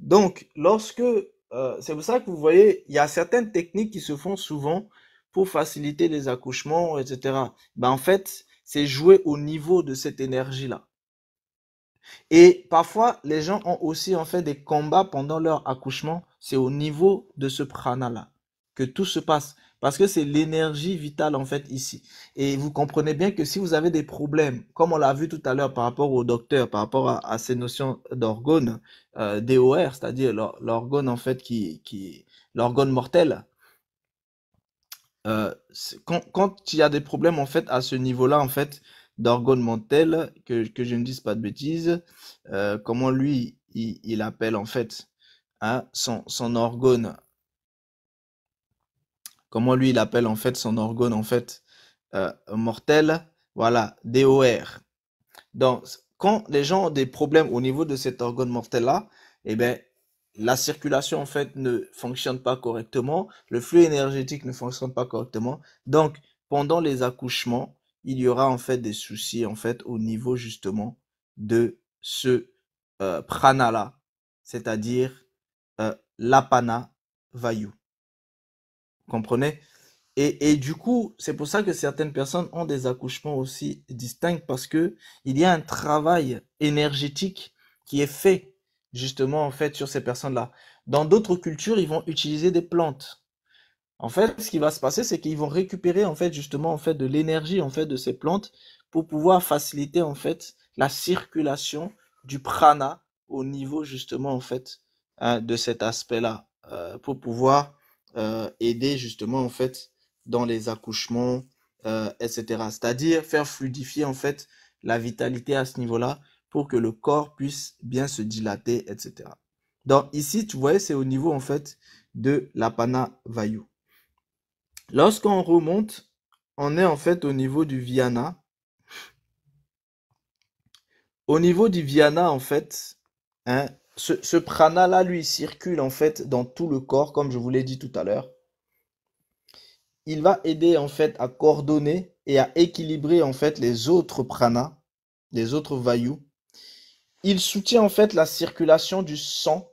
Donc lorsque... Euh, c'est pour ça que vous voyez, il y a certaines techniques qui se font souvent pour faciliter les accouchements, etc. Ben, en fait, c'est jouer au niveau de cette énergie-là. Et parfois, les gens ont aussi en fait des combats pendant leur accouchement. C'est au niveau de ce prana-là que tout se passe. Parce que c'est l'énergie vitale en fait ici. Et vous comprenez bien que si vous avez des problèmes, comme on l'a vu tout à l'heure par rapport au docteur, par rapport à, ces notions d'orgone, euh, DOR, c'est-à-dire l'orgone en fait qui, mortel, euh, quand, il y a des problèmes en fait à ce niveau-là en fait d'orgone mortel, que, je ne dise pas de bêtises, euh, comment lui il, appelle en fait hein, son, son orgone comment lui il appelle en fait son organe en fait euh, mortel, voilà, DOR. Donc, quand les gens ont des problèmes au niveau de cet organe mortel-là, eh bien, la circulation en fait ne fonctionne pas correctement, le flux énergétique ne fonctionne pas correctement. Donc, pendant les accouchements, il y aura en fait des soucis en fait au niveau justement de ce pranala, euh, prana-là, c'est-à-dire euh, l'apana vayu comprenez et, et, du coup, c'est pour ça que certaines personnes ont des accouchements aussi distincts parce que il y a un travail énergétique qui est fait justement en fait sur ces personnes-là. Dans d'autres cultures, ils vont utiliser des plantes. En fait, ce qui va se passer, c'est qu'ils vont récupérer en fait justement en fait de l'énergie en fait de ces plantes pour pouvoir faciliter en fait la circulation du prana au niveau justement en fait hein, de cet aspect-là euh, pour pouvoir euh, aider justement en fait dans les accouchements, euh, etc. C'est-à-dire faire fluidifier en fait la vitalité à ce niveau-là pour que le corps puisse bien se dilater, etc. Donc ici, tu vois, c'est au niveau en fait de l'apana vayu. Lorsqu'on remonte, on est en fait au niveau du Viana. Au niveau du Viana, en fait, hein, ce, prana-là, lui, circule en fait dans tout le corps, comme je vous l'ai dit tout à l'heure. Il va aider en fait à coordonner et à équilibrer en fait les autres pranas, les autres vayus. Il soutient en fait la circulation du sang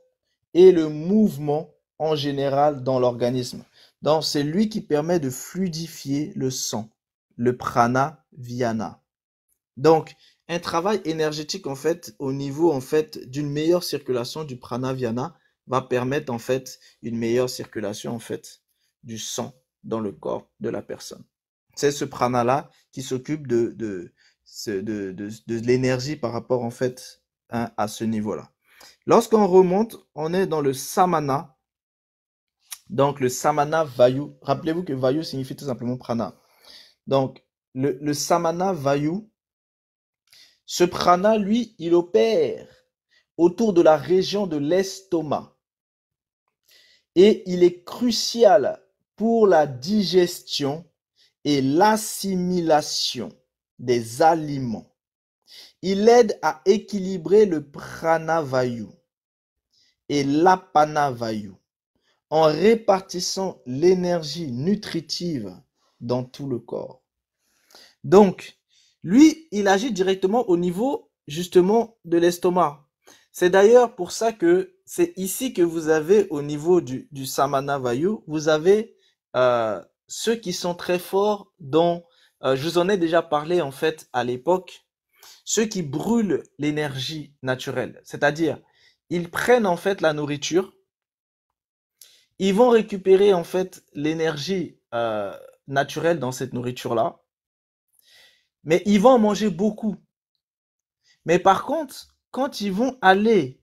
et le mouvement en général dans l'organisme. Donc c'est lui qui permet de fluidifier le sang, le prana viana. Donc un travail énergétique en fait au niveau en fait d'une meilleure circulation du prana pranavyana va permettre en fait une meilleure circulation en fait du sang dans le corps de la personne. C'est ce prana là qui s'occupe de de, de, de, l'énergie par rapport en fait hein, à ce niveau là. Lorsqu'on remonte, on est dans le samana. Donc le samana vayu. Rappelez-vous que vayu signifie tout simplement prana. Donc le, le samana vayu, ce prana, lui, il opère autour de la région de l'estomac. Et il est crucial pour la digestion et l'assimilation des aliments. Il aide à équilibrer le prana pranavayu et l'apanavayu en répartissant l'énergie nutritive dans tout le corps. Donc, lui, il agit directement au niveau justement de l'estomac. C'est d'ailleurs pour ça que c'est ici que vous avez au niveau du, du Samana Vayu, vous avez euh, ceux qui sont très forts dont euh, je vous en ai déjà parlé en fait à l'époque, ceux qui brûlent l'énergie naturelle. C'est-à-dire, ils prennent en fait la nourriture, ils vont récupérer en fait l'énergie euh, naturelle dans cette nourriture-là, mais ils vont manger beaucoup. Mais par contre, quand ils vont aller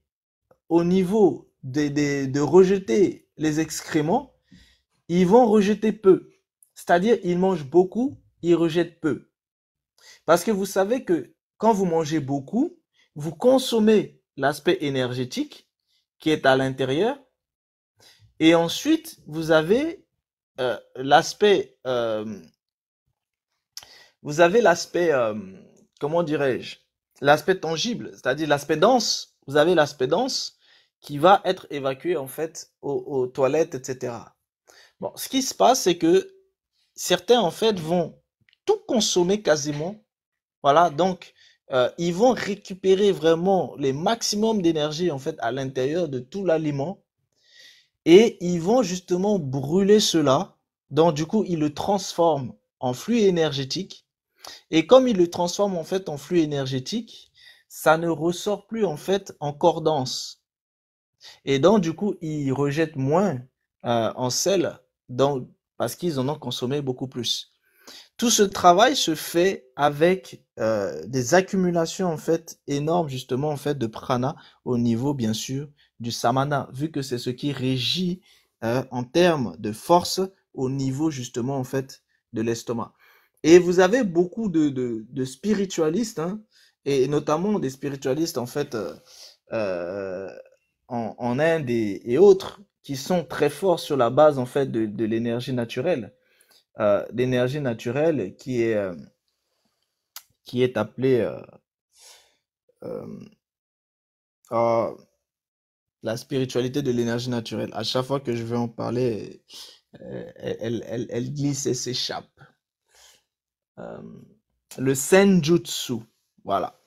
au niveau de, de, de rejeter les excréments, ils vont rejeter peu. C'est-à-dire, ils mangent beaucoup, ils rejettent peu. Parce que vous savez que quand vous mangez beaucoup, vous consommez l'aspect énergétique qui est à l'intérieur. Et ensuite, vous avez euh, l'aspect euh, vous avez l'aspect, euh, comment dirais-je, l'aspect tangible, c'est-à-dire l'aspect dense. Vous avez l'aspect dense qui va être évacué en fait aux, toilettes, etc. Bon, ce qui se passe, c'est que certains en fait vont tout consommer quasiment. Voilà, donc euh, ils vont récupérer vraiment les maximum d'énergie en fait à l'intérieur de tout l'aliment et ils vont justement brûler cela. Donc du coup, ils le transforment en flux énergétique et comme il le transforme en fait en flux énergétique, ça ne ressort plus en fait en cordance. Et donc du coup, ils rejettent moins euh, en sel parce qu'ils en ont consommé beaucoup plus. Tout ce travail se fait avec euh, des accumulations en fait énormes justement en fait de prana au niveau bien sûr du samana, vu que c'est ce qui régit euh, en termes de force au niveau justement en fait de l'estomac. Et vous avez beaucoup de, de, spiritualistes, hein, et notamment des spiritualistes en fait euh, euh, en, Inde et, autres, qui sont très forts sur la base en fait de, l'énergie naturelle. Euh, l'énergie naturelle qui est, qui est appelée la spiritualité de l'énergie naturelle. À chaque fois que je vais en parler, elle, elle glisse et s'échappe. Euh, le senjutsu. Voilà.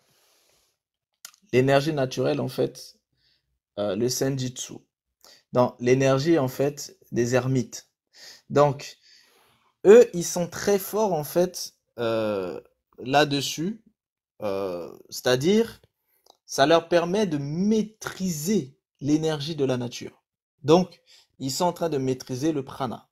L'énergie naturelle, en fait, euh, le senjutsu. Dans l'énergie, en fait, des ermites. Donc, eux, ils sont très forts, en fait, euh, là-dessus. C'est-à-dire, ça leur permet de maîtriser l'énergie de la nature. Donc, ils sont en train de maîtriser le prana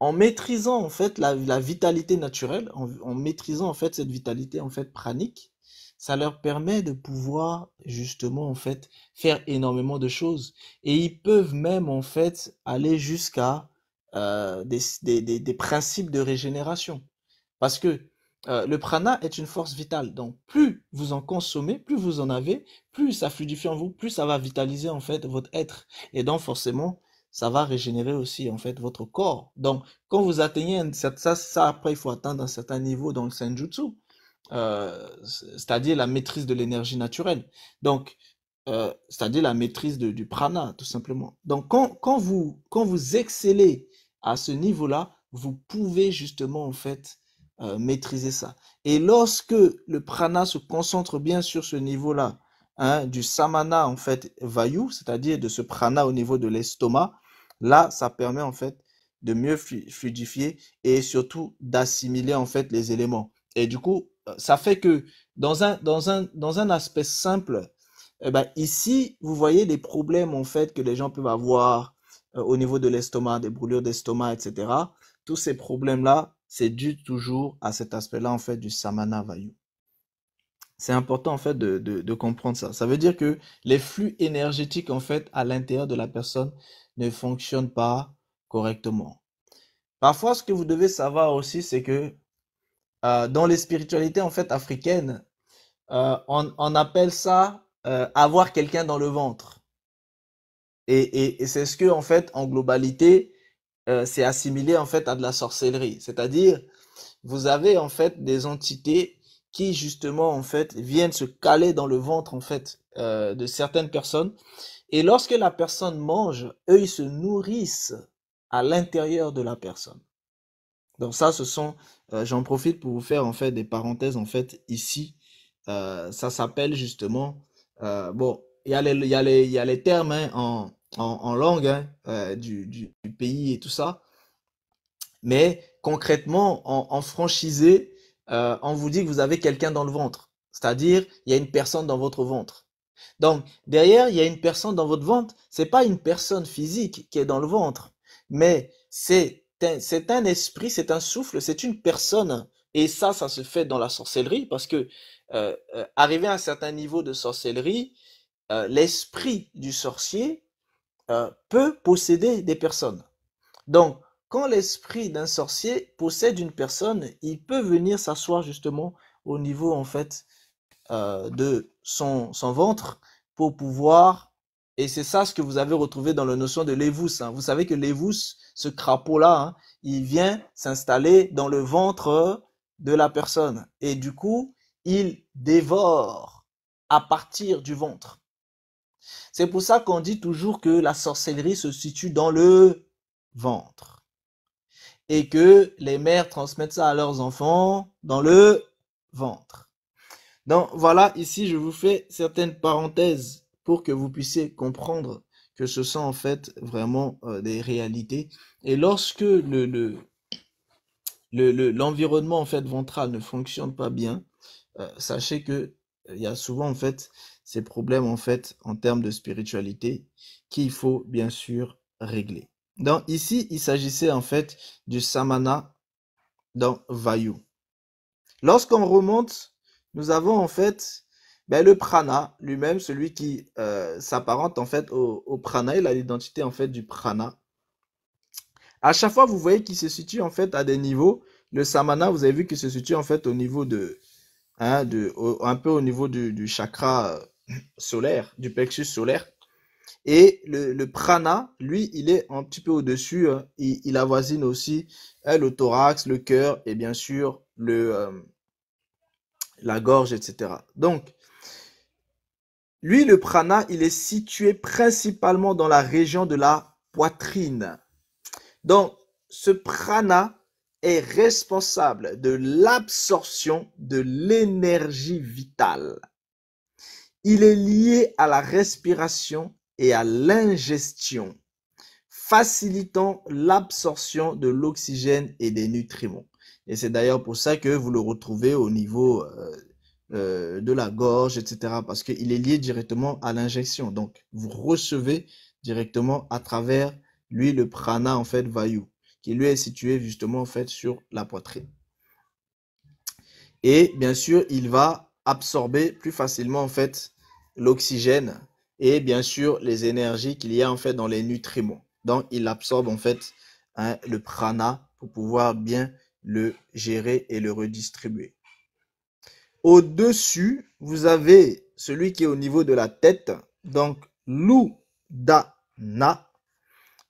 en maîtrisant en fait la, vitalité naturelle, en, maîtrisant en fait cette vitalité en fait pranique, ça leur permet de pouvoir justement en fait faire énormément de choses et ils peuvent même en fait aller jusqu'à euh, des, des, des, principes de régénération parce que euh, le prana est une force vitale. Donc, plus vous en consommez, plus vous en avez, plus ça fluidifie en vous, plus ça va vitaliser en fait votre être. Et donc, forcément, ça va régénérer aussi en fait votre corps. Donc quand vous atteignez ça, ça après il faut atteindre un certain niveau dans le senjutsu, euh, c'est-à-dire la maîtrise de l'énergie naturelle. Donc euh, c'est-à-dire la maîtrise du prana tout simplement. Donc quand, vous quand vous excellez à ce niveau-là, vous pouvez justement en fait euh, maîtriser ça. Et lorsque le prana se concentre bien sur ce niveau-là, Hein, du samana en fait vayu, c'est-à-dire de ce prana au niveau de l'estomac, là ça permet en fait de mieux fluidifier et surtout d'assimiler en fait les éléments. Et du coup, euh, ça fait que dans un, dans un, dans un aspect simple, eh ben, ici, vous voyez les problèmes en fait que les gens peuvent avoir euh, au niveau de l'estomac, des brûlures d'estomac, etc. Tous ces problèmes-là, c'est dû toujours à cet aspect-là en fait du samana vayu. C'est important en fait de, comprendre ça. Ça veut dire que les flux énergétiques en fait à l'intérieur de la personne ne fonctionnent pas correctement. Parfois, ce que vous devez savoir aussi, c'est que euh, dans les spiritualités en fait africaines, euh, on, appelle ça euh, avoir quelqu'un dans le ventre. Et, c'est ce que en fait en globalité, c'est assimilé en fait à de la sorcellerie. C'est-à-dire, vous avez en fait des entités qui justement en fait viennent se caler dans le ventre en fait euh, de certaines personnes. Et lorsque la personne mange, eux ils se nourrissent à l'intérieur de la personne. Donc ça, ce sont, euh, j'en profite pour vous faire en fait des parenthèses en fait ici. Euh, ça s'appelle justement, bon, il y, a les, y, y a les termes hein, en, en, langue hein, du, du, pays et tout ça, mais concrètement, en, en franchisé, euh, on vous dit que vous avez quelqu'un dans le ventre. C'est-à-dire, il y a une personne dans votre ventre. Donc, derrière, il y a une personne dans votre ventre. C'est pas une personne physique qui est dans le ventre, mais c'est un, c'est un esprit, c'est un souffle, c'est une personne. Et ça, ça se fait dans la sorcellerie parce que euh, euh arrivé à un certain niveau de sorcellerie, euh, l'esprit du sorcier peut posséder des personnes. Donc, quand l'esprit d'un sorcier possède une personne, il peut venir s'asseoir justement au niveau en fait euh, de son, son, ventre pour pouvoir et c'est ça ce que vous avez retrouvé dans la notion de l'évous. Hein. Vous savez que l'évous, ce crapaud-là, hein, il vient s'installer dans le ventre de la personne. Et du coup, il dévore à partir du ventre. C'est pour ça qu'on dit toujours que la sorcellerie se situe dans le ventre et que les mères transmettent ça à leurs enfants dans le ventre. Donc voilà, ici je vous fais certaines parenthèses pour que vous puissiez comprendre que ce sont en fait vraiment euh, des réalités. Et lorsque le, le, l'environnement en fait ventral ne fonctionne pas bien, euh, sachez que euh, il y a souvent en fait ces problèmes en fait en termes de spiritualité qu'il faut bien sûr régler. Donc ici, il s'agissait en fait du samana dans Vayu. Lorsqu'on remonte, nous avons en fait ben, le prana lui-même, celui qui euh, s'apparente en fait au, prana, il a l'identité en fait du prana. À chaque fois, vous voyez qu'il se situe en fait à des niveaux. Le samana, vous avez vu qu'il se situe en fait au niveau de, hein, un peu au niveau du chakra euh, solaire, du plexus solaire. Et le, prana, lui, il est un petit peu au-dessus. Hein. Il, avoisine aussi hein, le thorax, le cœur et bien sûr le, euh, la gorge, etc. Donc, lui, le prana, il est situé principalement dans la région de la poitrine. Donc, ce prana est responsable de l'absorption de l'énergie vitale. Il est lié à la respiration et à l'ingestion, facilitant l'absorption de l'oxygène et des nutriments. Et c'est d'ailleurs pour ça que vous le retrouvez au niveau euh, euh, de la gorge, etc. Parce qu'il est lié directement à l'injection. Donc, vous recevez directement à travers lui le prana, en fait, vayu, qui lui est situé justement, en fait, sur la poitrine. Et bien sûr, il va absorber plus facilement, en fait, l'oxygène et bien sûr les énergies qu'il y a en fait dans les nutriments. Donc il absorbe en fait hein, le prana pour pouvoir bien le gérer et le redistribuer. Au-dessus, vous avez celui qui est au niveau de la tête, donc l'udana.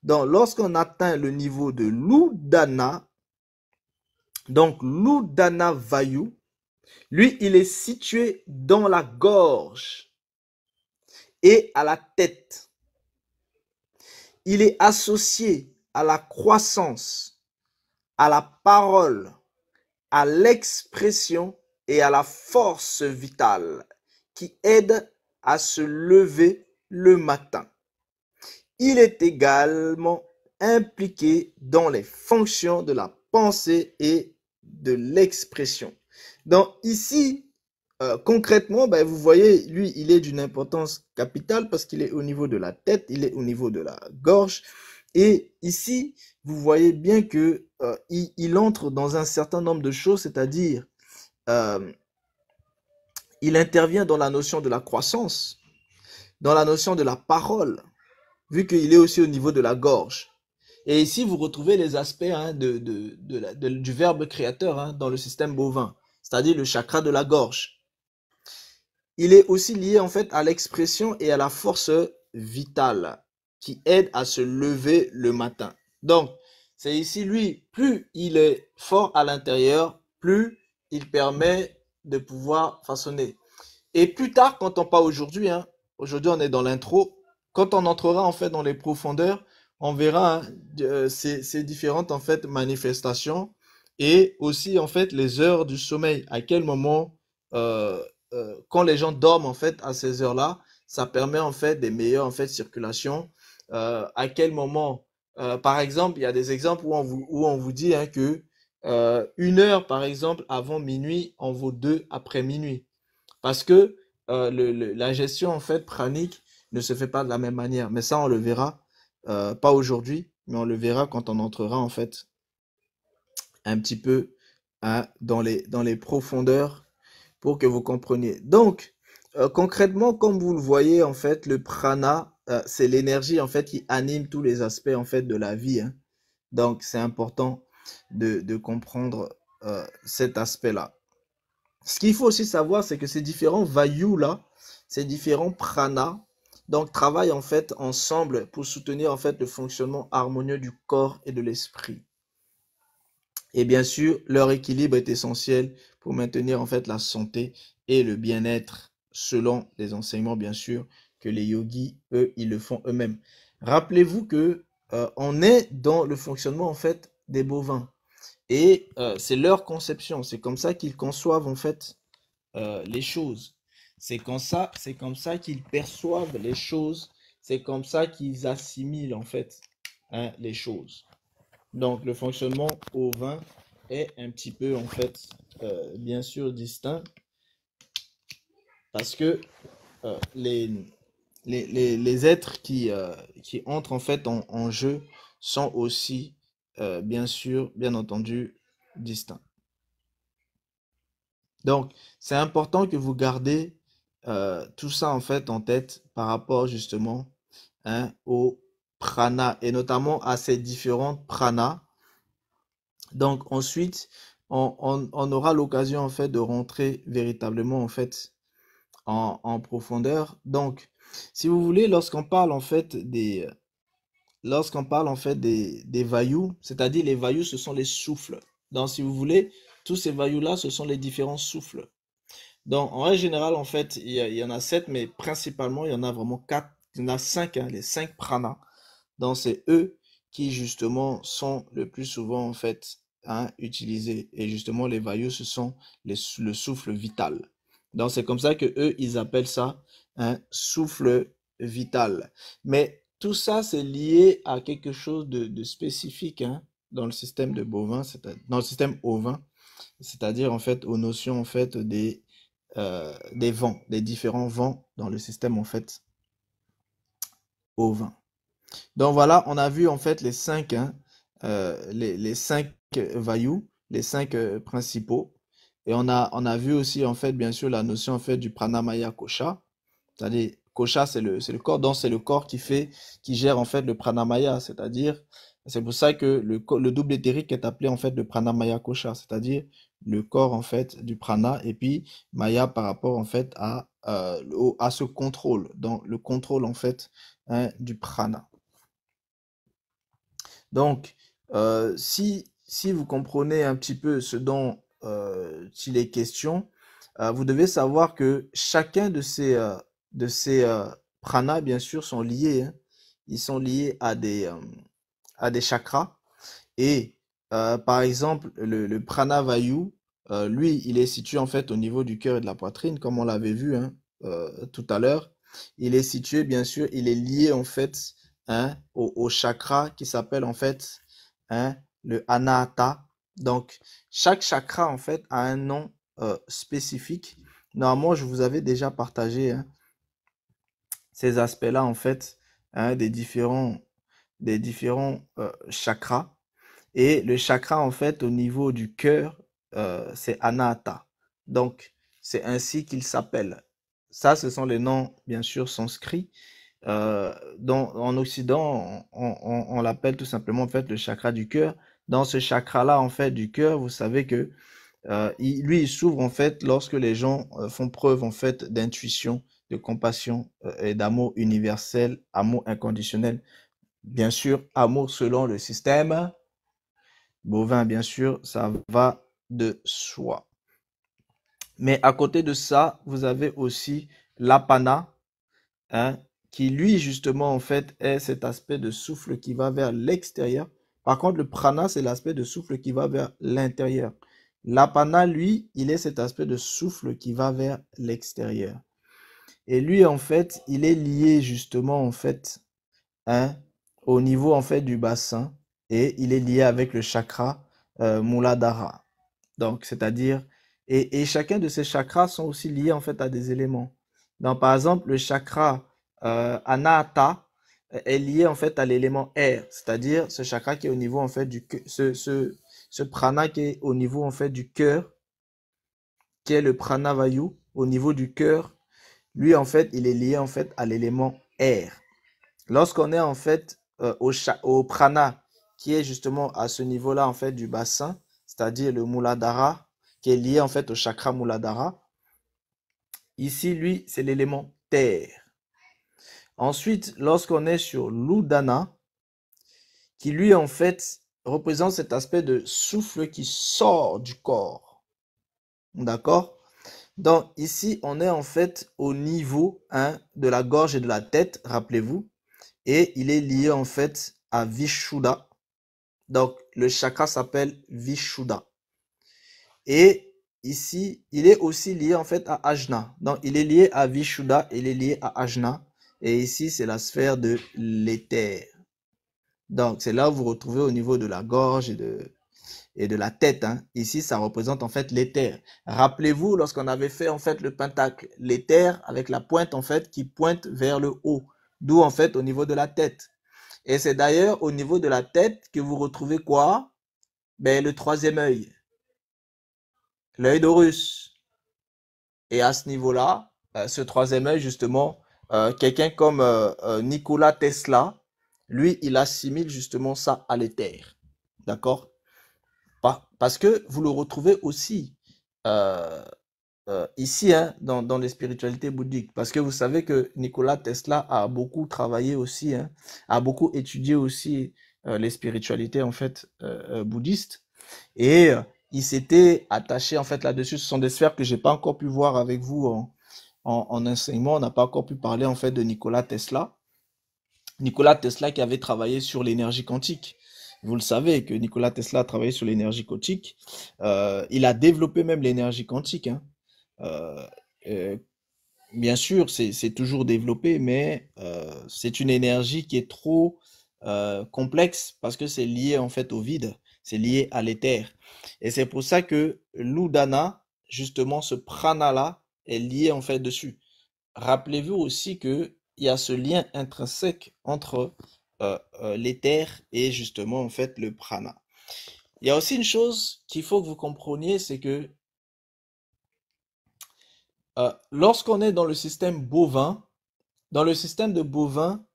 Donc lorsqu'on atteint le niveau de l'udana, donc l'udana vayu, lui il est situé dans la gorge et à la tête. Il est associé à la croissance, à la parole, à l'expression et à la force vitale qui aide à se lever le matin. Il est également impliqué dans les fonctions de la pensée et de l'expression. dans ici, euh, concrètement, ben, vous voyez, lui, il est d'une importance capitale parce qu'il est au niveau de la tête, il est au niveau de la gorge. Et ici, vous voyez bien que euh, il, entre dans un certain nombre de choses, c'est-à-dire, euh, il intervient dans la notion de la croissance, dans la notion de la parole, vu qu'il est aussi au niveau de la gorge. Et ici, vous retrouvez les aspects hein, du verbe créateur hein, dans le système bovin, c'est-à-dire le chakra de la gorge. Il est aussi lié en fait à l'expression et à la force vitale qui aide à se lever le matin. Donc, c'est ici lui, plus il est fort à l'intérieur, plus il permet de pouvoir façonner. Et plus tard, quand on parle aujourd'hui, hein, aujourd'hui on est dans l'intro, quand on entrera en fait dans les profondeurs, on verra hein, euh, ces, différentes en fait manifestations et aussi en fait les heures du sommeil, à quel moment euh, euh, quand les gens dorment en fait à ces heures-là, ça permet en fait des meilleures en fait circulations. Euh, à quel moment euh, Par exemple, il y a des exemples où on vous, où on dit hein, que une heure par exemple avant minuit en vaut deux après minuit, parce que la gestion en fait pranique ne se fait pas de la même manière. Mais ça, on le verra pas aujourd'hui, mais on le verra quand on entrera en fait un petit peu hein, dans, dans les profondeurs pour que vous compreniez. Donc, euh, concrètement, comme vous le voyez, en fait, le prana, euh, c'est l'énergie en fait qui anime tous les aspects en fait de la vie. Hein. Donc, c'est important de, comprendre euh, cet aspect-là. Ce qu'il faut aussi savoir, c'est que ces différents vayus là, ces différents pranas, donc travaillent en fait ensemble pour soutenir en fait le fonctionnement harmonieux du corps et de l'esprit. Et bien sûr, leur équilibre est essentiel pour maintenir en fait la santé et le bien-être selon les enseignements bien sûr que les yogis eux ils le font eux-mêmes. Rappelez-vous que euh, on est dans le fonctionnement en fait des bovins et euh, c'est leur conception, c'est comme ça qu'ils conçoivent en fait euh, les choses. C'est comme ça, c'est comme ça qu'ils perçoivent les choses, c'est comme ça qu'ils assimilent en fait hein, les choses. Donc le fonctionnement au vin est un petit peu en fait euh, bien sûr distinct parce que euh, les, les, les, êtres qui, euh, qui entrent en fait en, jeu sont aussi bien sûr bien entendu distincts. Donc c'est important que vous gardez tout ça en fait en tête par rapport justement hein, au prana et notamment à ces différentes pranas donc ensuite, on, aura l'occasion en fait de rentrer véritablement en fait en, profondeur. Donc, si vous voulez, lorsqu'on parle en fait des lorsqu'on parle en fait des, des c'est-à-dire les vayous, ce sont les souffles. Donc, si vous voulez, tous ces vayous là ce sont les différents souffles. Donc, en règle générale, en fait, il y, en a sept, mais principalement, il y en a vraiment quatre, il y en a cinq, hein, les cinq pranas. Donc, c'est eux qui justement sont le plus souvent en fait hein, utilisés. Et justement, les vaillots, ce sont le souffle vital. Donc c'est comme ça que eux, ils appellent ça un souffle vital. Mais tout ça, c'est lié à quelque chose de, spécifique hein, dans le système de bovin, dans le système ovin, c'est-à-dire en fait aux notions en fait des euh, des vents, des différents vents dans le système en fait ovin. Donc voilà, on a vu en fait les cinq, hein, euh, les, cinq euh, vayus, les cinq euh, principaux. Et on a, on a vu aussi en fait, bien sûr, la notion en fait du pranamaya kosha. C'est-à-dire, kosha, c'est le, corps, donc c'est le corps qui fait, qui gère en fait le pranamaya. C'est-à-dire, c'est pour ça que le, le, double éthérique est appelé en fait le pranamaya kosha, c'est-à-dire le corps en fait du prana et puis maya par rapport en fait à, à ce contrôle, donc le contrôle en fait hein, du prana. Donc, euh, si, vous comprenez un petit peu ce dont euh, il est question, euh, vous devez savoir que chacun de ces, de ces pranas, bien sûr, sont liés. Hein. Ils sont liés à des, à des chakras. Et par exemple, le, le prana vayu, lui, il est situé en fait au niveau du cœur et de la poitrine, comme on l'avait vu hein, tout à l'heure. Il est situé, bien sûr, il est lié en fait Hein, au, chakra qui s'appelle en fait hein, le anahata. Donc, chaque chakra en fait a un nom euh, spécifique. Normalement, je vous avais déjà partagé hein, ces aspects-là en fait des différents, des différents euh, chakras. Et le chakra en fait au niveau du cœur, euh, c'est anahata. Donc, c'est ainsi qu'il s'appelle. Ça, ce sont les noms, bien sûr, sanscrits. Euh, en Occident, on, l'appelle tout simplement fait le chakra du cœur. Dans ce chakra-là, en fait, du cœur, vous savez que euh, lui, il s'ouvre en fait lorsque les gens euh, font preuve en fait d'intuition, de compassion et d'amour universel, amour inconditionnel. Bien sûr, amour selon le système bovin, bien sûr, ça va de soi. Mais à côté de ça, vous avez aussi l'apana, hein, qui lui justement en fait est cet aspect de souffle qui va vers l'extérieur. Par contre, le prana, c'est l'aspect de souffle qui va vers l'intérieur. L'apana, lui, il est cet aspect de souffle qui va vers l'extérieur. Et lui, en fait, il est lié justement en fait hein, au niveau en fait du bassin et il est lié avec le chakra euh, Muladhara. Donc, c'est-à-dire, et, et, chacun de ces chakras sont aussi liés en fait à des éléments. Donc, par exemple, le chakra euh, Anata est lié en fait à l'élément air, c'est-à-dire ce chakra qui est au niveau en fait du ce, ce, prana qui est au niveau en fait du cœur, qui est le prana vayu au niveau du cœur, lui en fait il est lié en fait à l'élément air. Lorsqu'on est en fait euh, au, au prana qui est justement à ce niveau-là en fait du bassin, c'est-à-dire le muladhara qui est lié en fait au chakra muladhara, ici lui c'est l'élément terre. Ensuite, lorsqu'on est sur l'Udana, qui lui en fait représente cet aspect de souffle qui sort du corps. D'accord Donc ici, on est en fait au niveau 1 hein, de la gorge et de la tête, rappelez-vous, et il est lié en fait à Vishuddha. Donc le chakra s'appelle Vishuddha. Et ici, il est aussi lié en fait à Ajna. Donc il est lié à Vishuddha, il est lié à Ajna. Et ici, c'est la sphère de l'éther. Donc, c'est là où vous retrouvez au niveau de la gorge et de, la tête. Hein. Ici, ça représente en fait l'éther. Rappelez-vous, lorsqu'on avait fait en fait le pentacle, l'éther avec la pointe en fait qui pointe vers le haut, d'où en fait au niveau de la tête. Et c'est d'ailleurs au niveau de la tête que vous retrouvez quoi ben, Le troisième œil, l'œil d'Horus. Et à ce niveau-là, euh, ce troisième œil justement euh, quelqu'un comme nicolas euh, euh, Nikola Tesla, lui, il assimile justement ça à l'éther. D'accord Parce que vous le retrouvez aussi ici, hein, dans, les spiritualités bouddhiques. Parce que vous savez que Nikola Tesla a beaucoup travaillé aussi, hein, a beaucoup étudié aussi les spiritualités, en fait, bouddhistes. Et il s'était attaché, en fait, là-dessus. Ce sont des sphères que j'ai pas encore pu voir avec vous en en, enseignement, on n'a pas encore pu parler en fait de Nikola Tesla. Nikola Tesla qui avait travaillé sur l'énergie quantique. Vous le savez que Nikola Tesla a travaillé sur l'énergie quantique. Euh, il a développé même l'énergie quantique. Hein. Euh, euh, bien sûr, c'est toujours développé, mais c'est une énergie qui est trop complexe parce que c'est lié en fait au vide, c'est lié à l'éther. Et c'est pour ça que l'udana, justement ce prana-là, est lié en fait dessus. Rappelez-vous aussi que il y a ce lien intrinsèque entre euh, euh, l'éther et justement en fait le prana. Il y a aussi une chose qu'il faut que vous compreniez, c'est que euh, lorsqu'on est dans le système bovin, dans le système de bovin,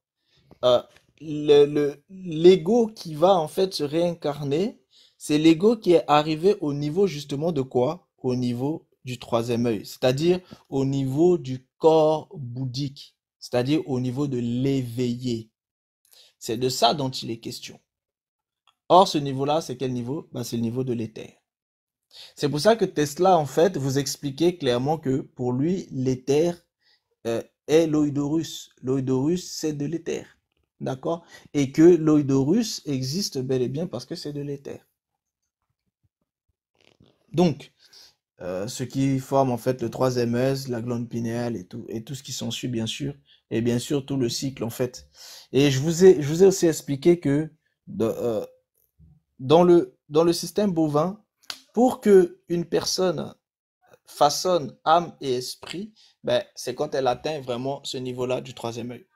le l'ego qui va en fait se réincarner, c'est l'ego qui est arrivé au niveau justement de quoi Au niveau du troisième œil, c'est-à-dire au niveau du corps bouddhique, c'est-à-dire au niveau de l'éveillé. C'est de ça dont il est question. Or, ce niveau-là, c'est quel niveau ben, C'est le niveau de l'éther. C'est pour ça que Tesla, en fait, vous expliquait clairement que pour lui, l'éther euh, est l'oïdorus. L'oïdorus, c'est de l'éther. D'accord Et que l'oïdorus existe bel et bien parce que c'est de l'éther. Donc, euh, ce qui forme en fait le troisième œil, la glande pinéale et tout, et tout ce qui s'ensuit bien sûr, et bien sûr tout le cycle en fait. Et je vous ai, je vous ai aussi expliqué que euh, dans, le, dans le système bovin, pour que une personne façonne âme et esprit, ben, c'est quand elle atteint vraiment ce niveau-là du troisième œil.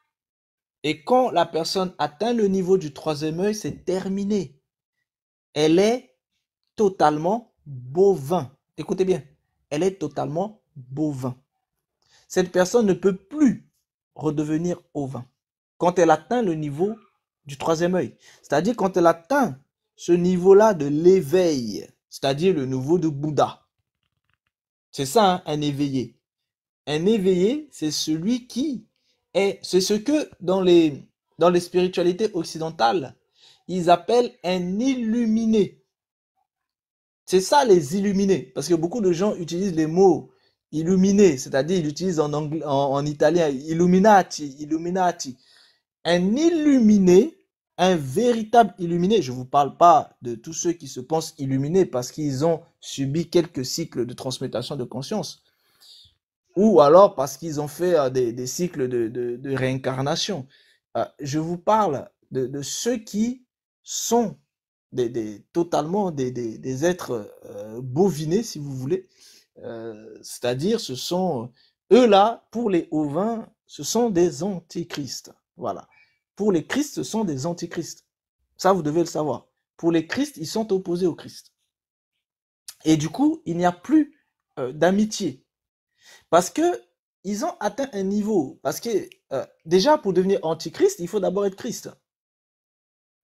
Et quand la personne atteint le niveau du troisième œil, c'est terminé. Elle est totalement bovin. Écoutez bien, elle est totalement bovin. Cette personne ne peut plus redevenir vin quand elle atteint le niveau du troisième œil. C'est-à-dire quand elle atteint ce niveau-là de l'éveil, c'est-à-dire le niveau de Bouddha. C'est ça, hein, un éveillé. Un éveillé, c'est celui qui est, c'est ce que dans les, dans les spiritualités occidentales, ils appellent un illuminé. C'est ça les illuminés, parce que beaucoup de gens utilisent les mots illuminés, c'est-à-dire ils utilisent en, en, italien illuminati, illuminati. Un illuminé, un véritable illuminé, je ne vous parle pas de tous ceux qui se pensent illuminés parce qu'ils ont subi quelques cycles de transmutation de conscience, ou alors parce qu'ils ont fait euh, des, cycles de, réincarnation. Euh, je vous parle de, de ceux qui sont des, totalement des, êtres euh, bovinés, si vous voulez. Euh, c'est-à-dire, ce sont euh, eux-là, pour les ovins, ce sont des antichrists. Voilà. Pour les christs ce sont des antichrists. Ça, vous devez le savoir. Pour les christs ils sont opposés au Christ. Et du coup, il n'y a plus d'amitié. Parce que ils ont atteint un niveau. Parce que déjà, pour devenir antichrist, il faut d'abord être Christ.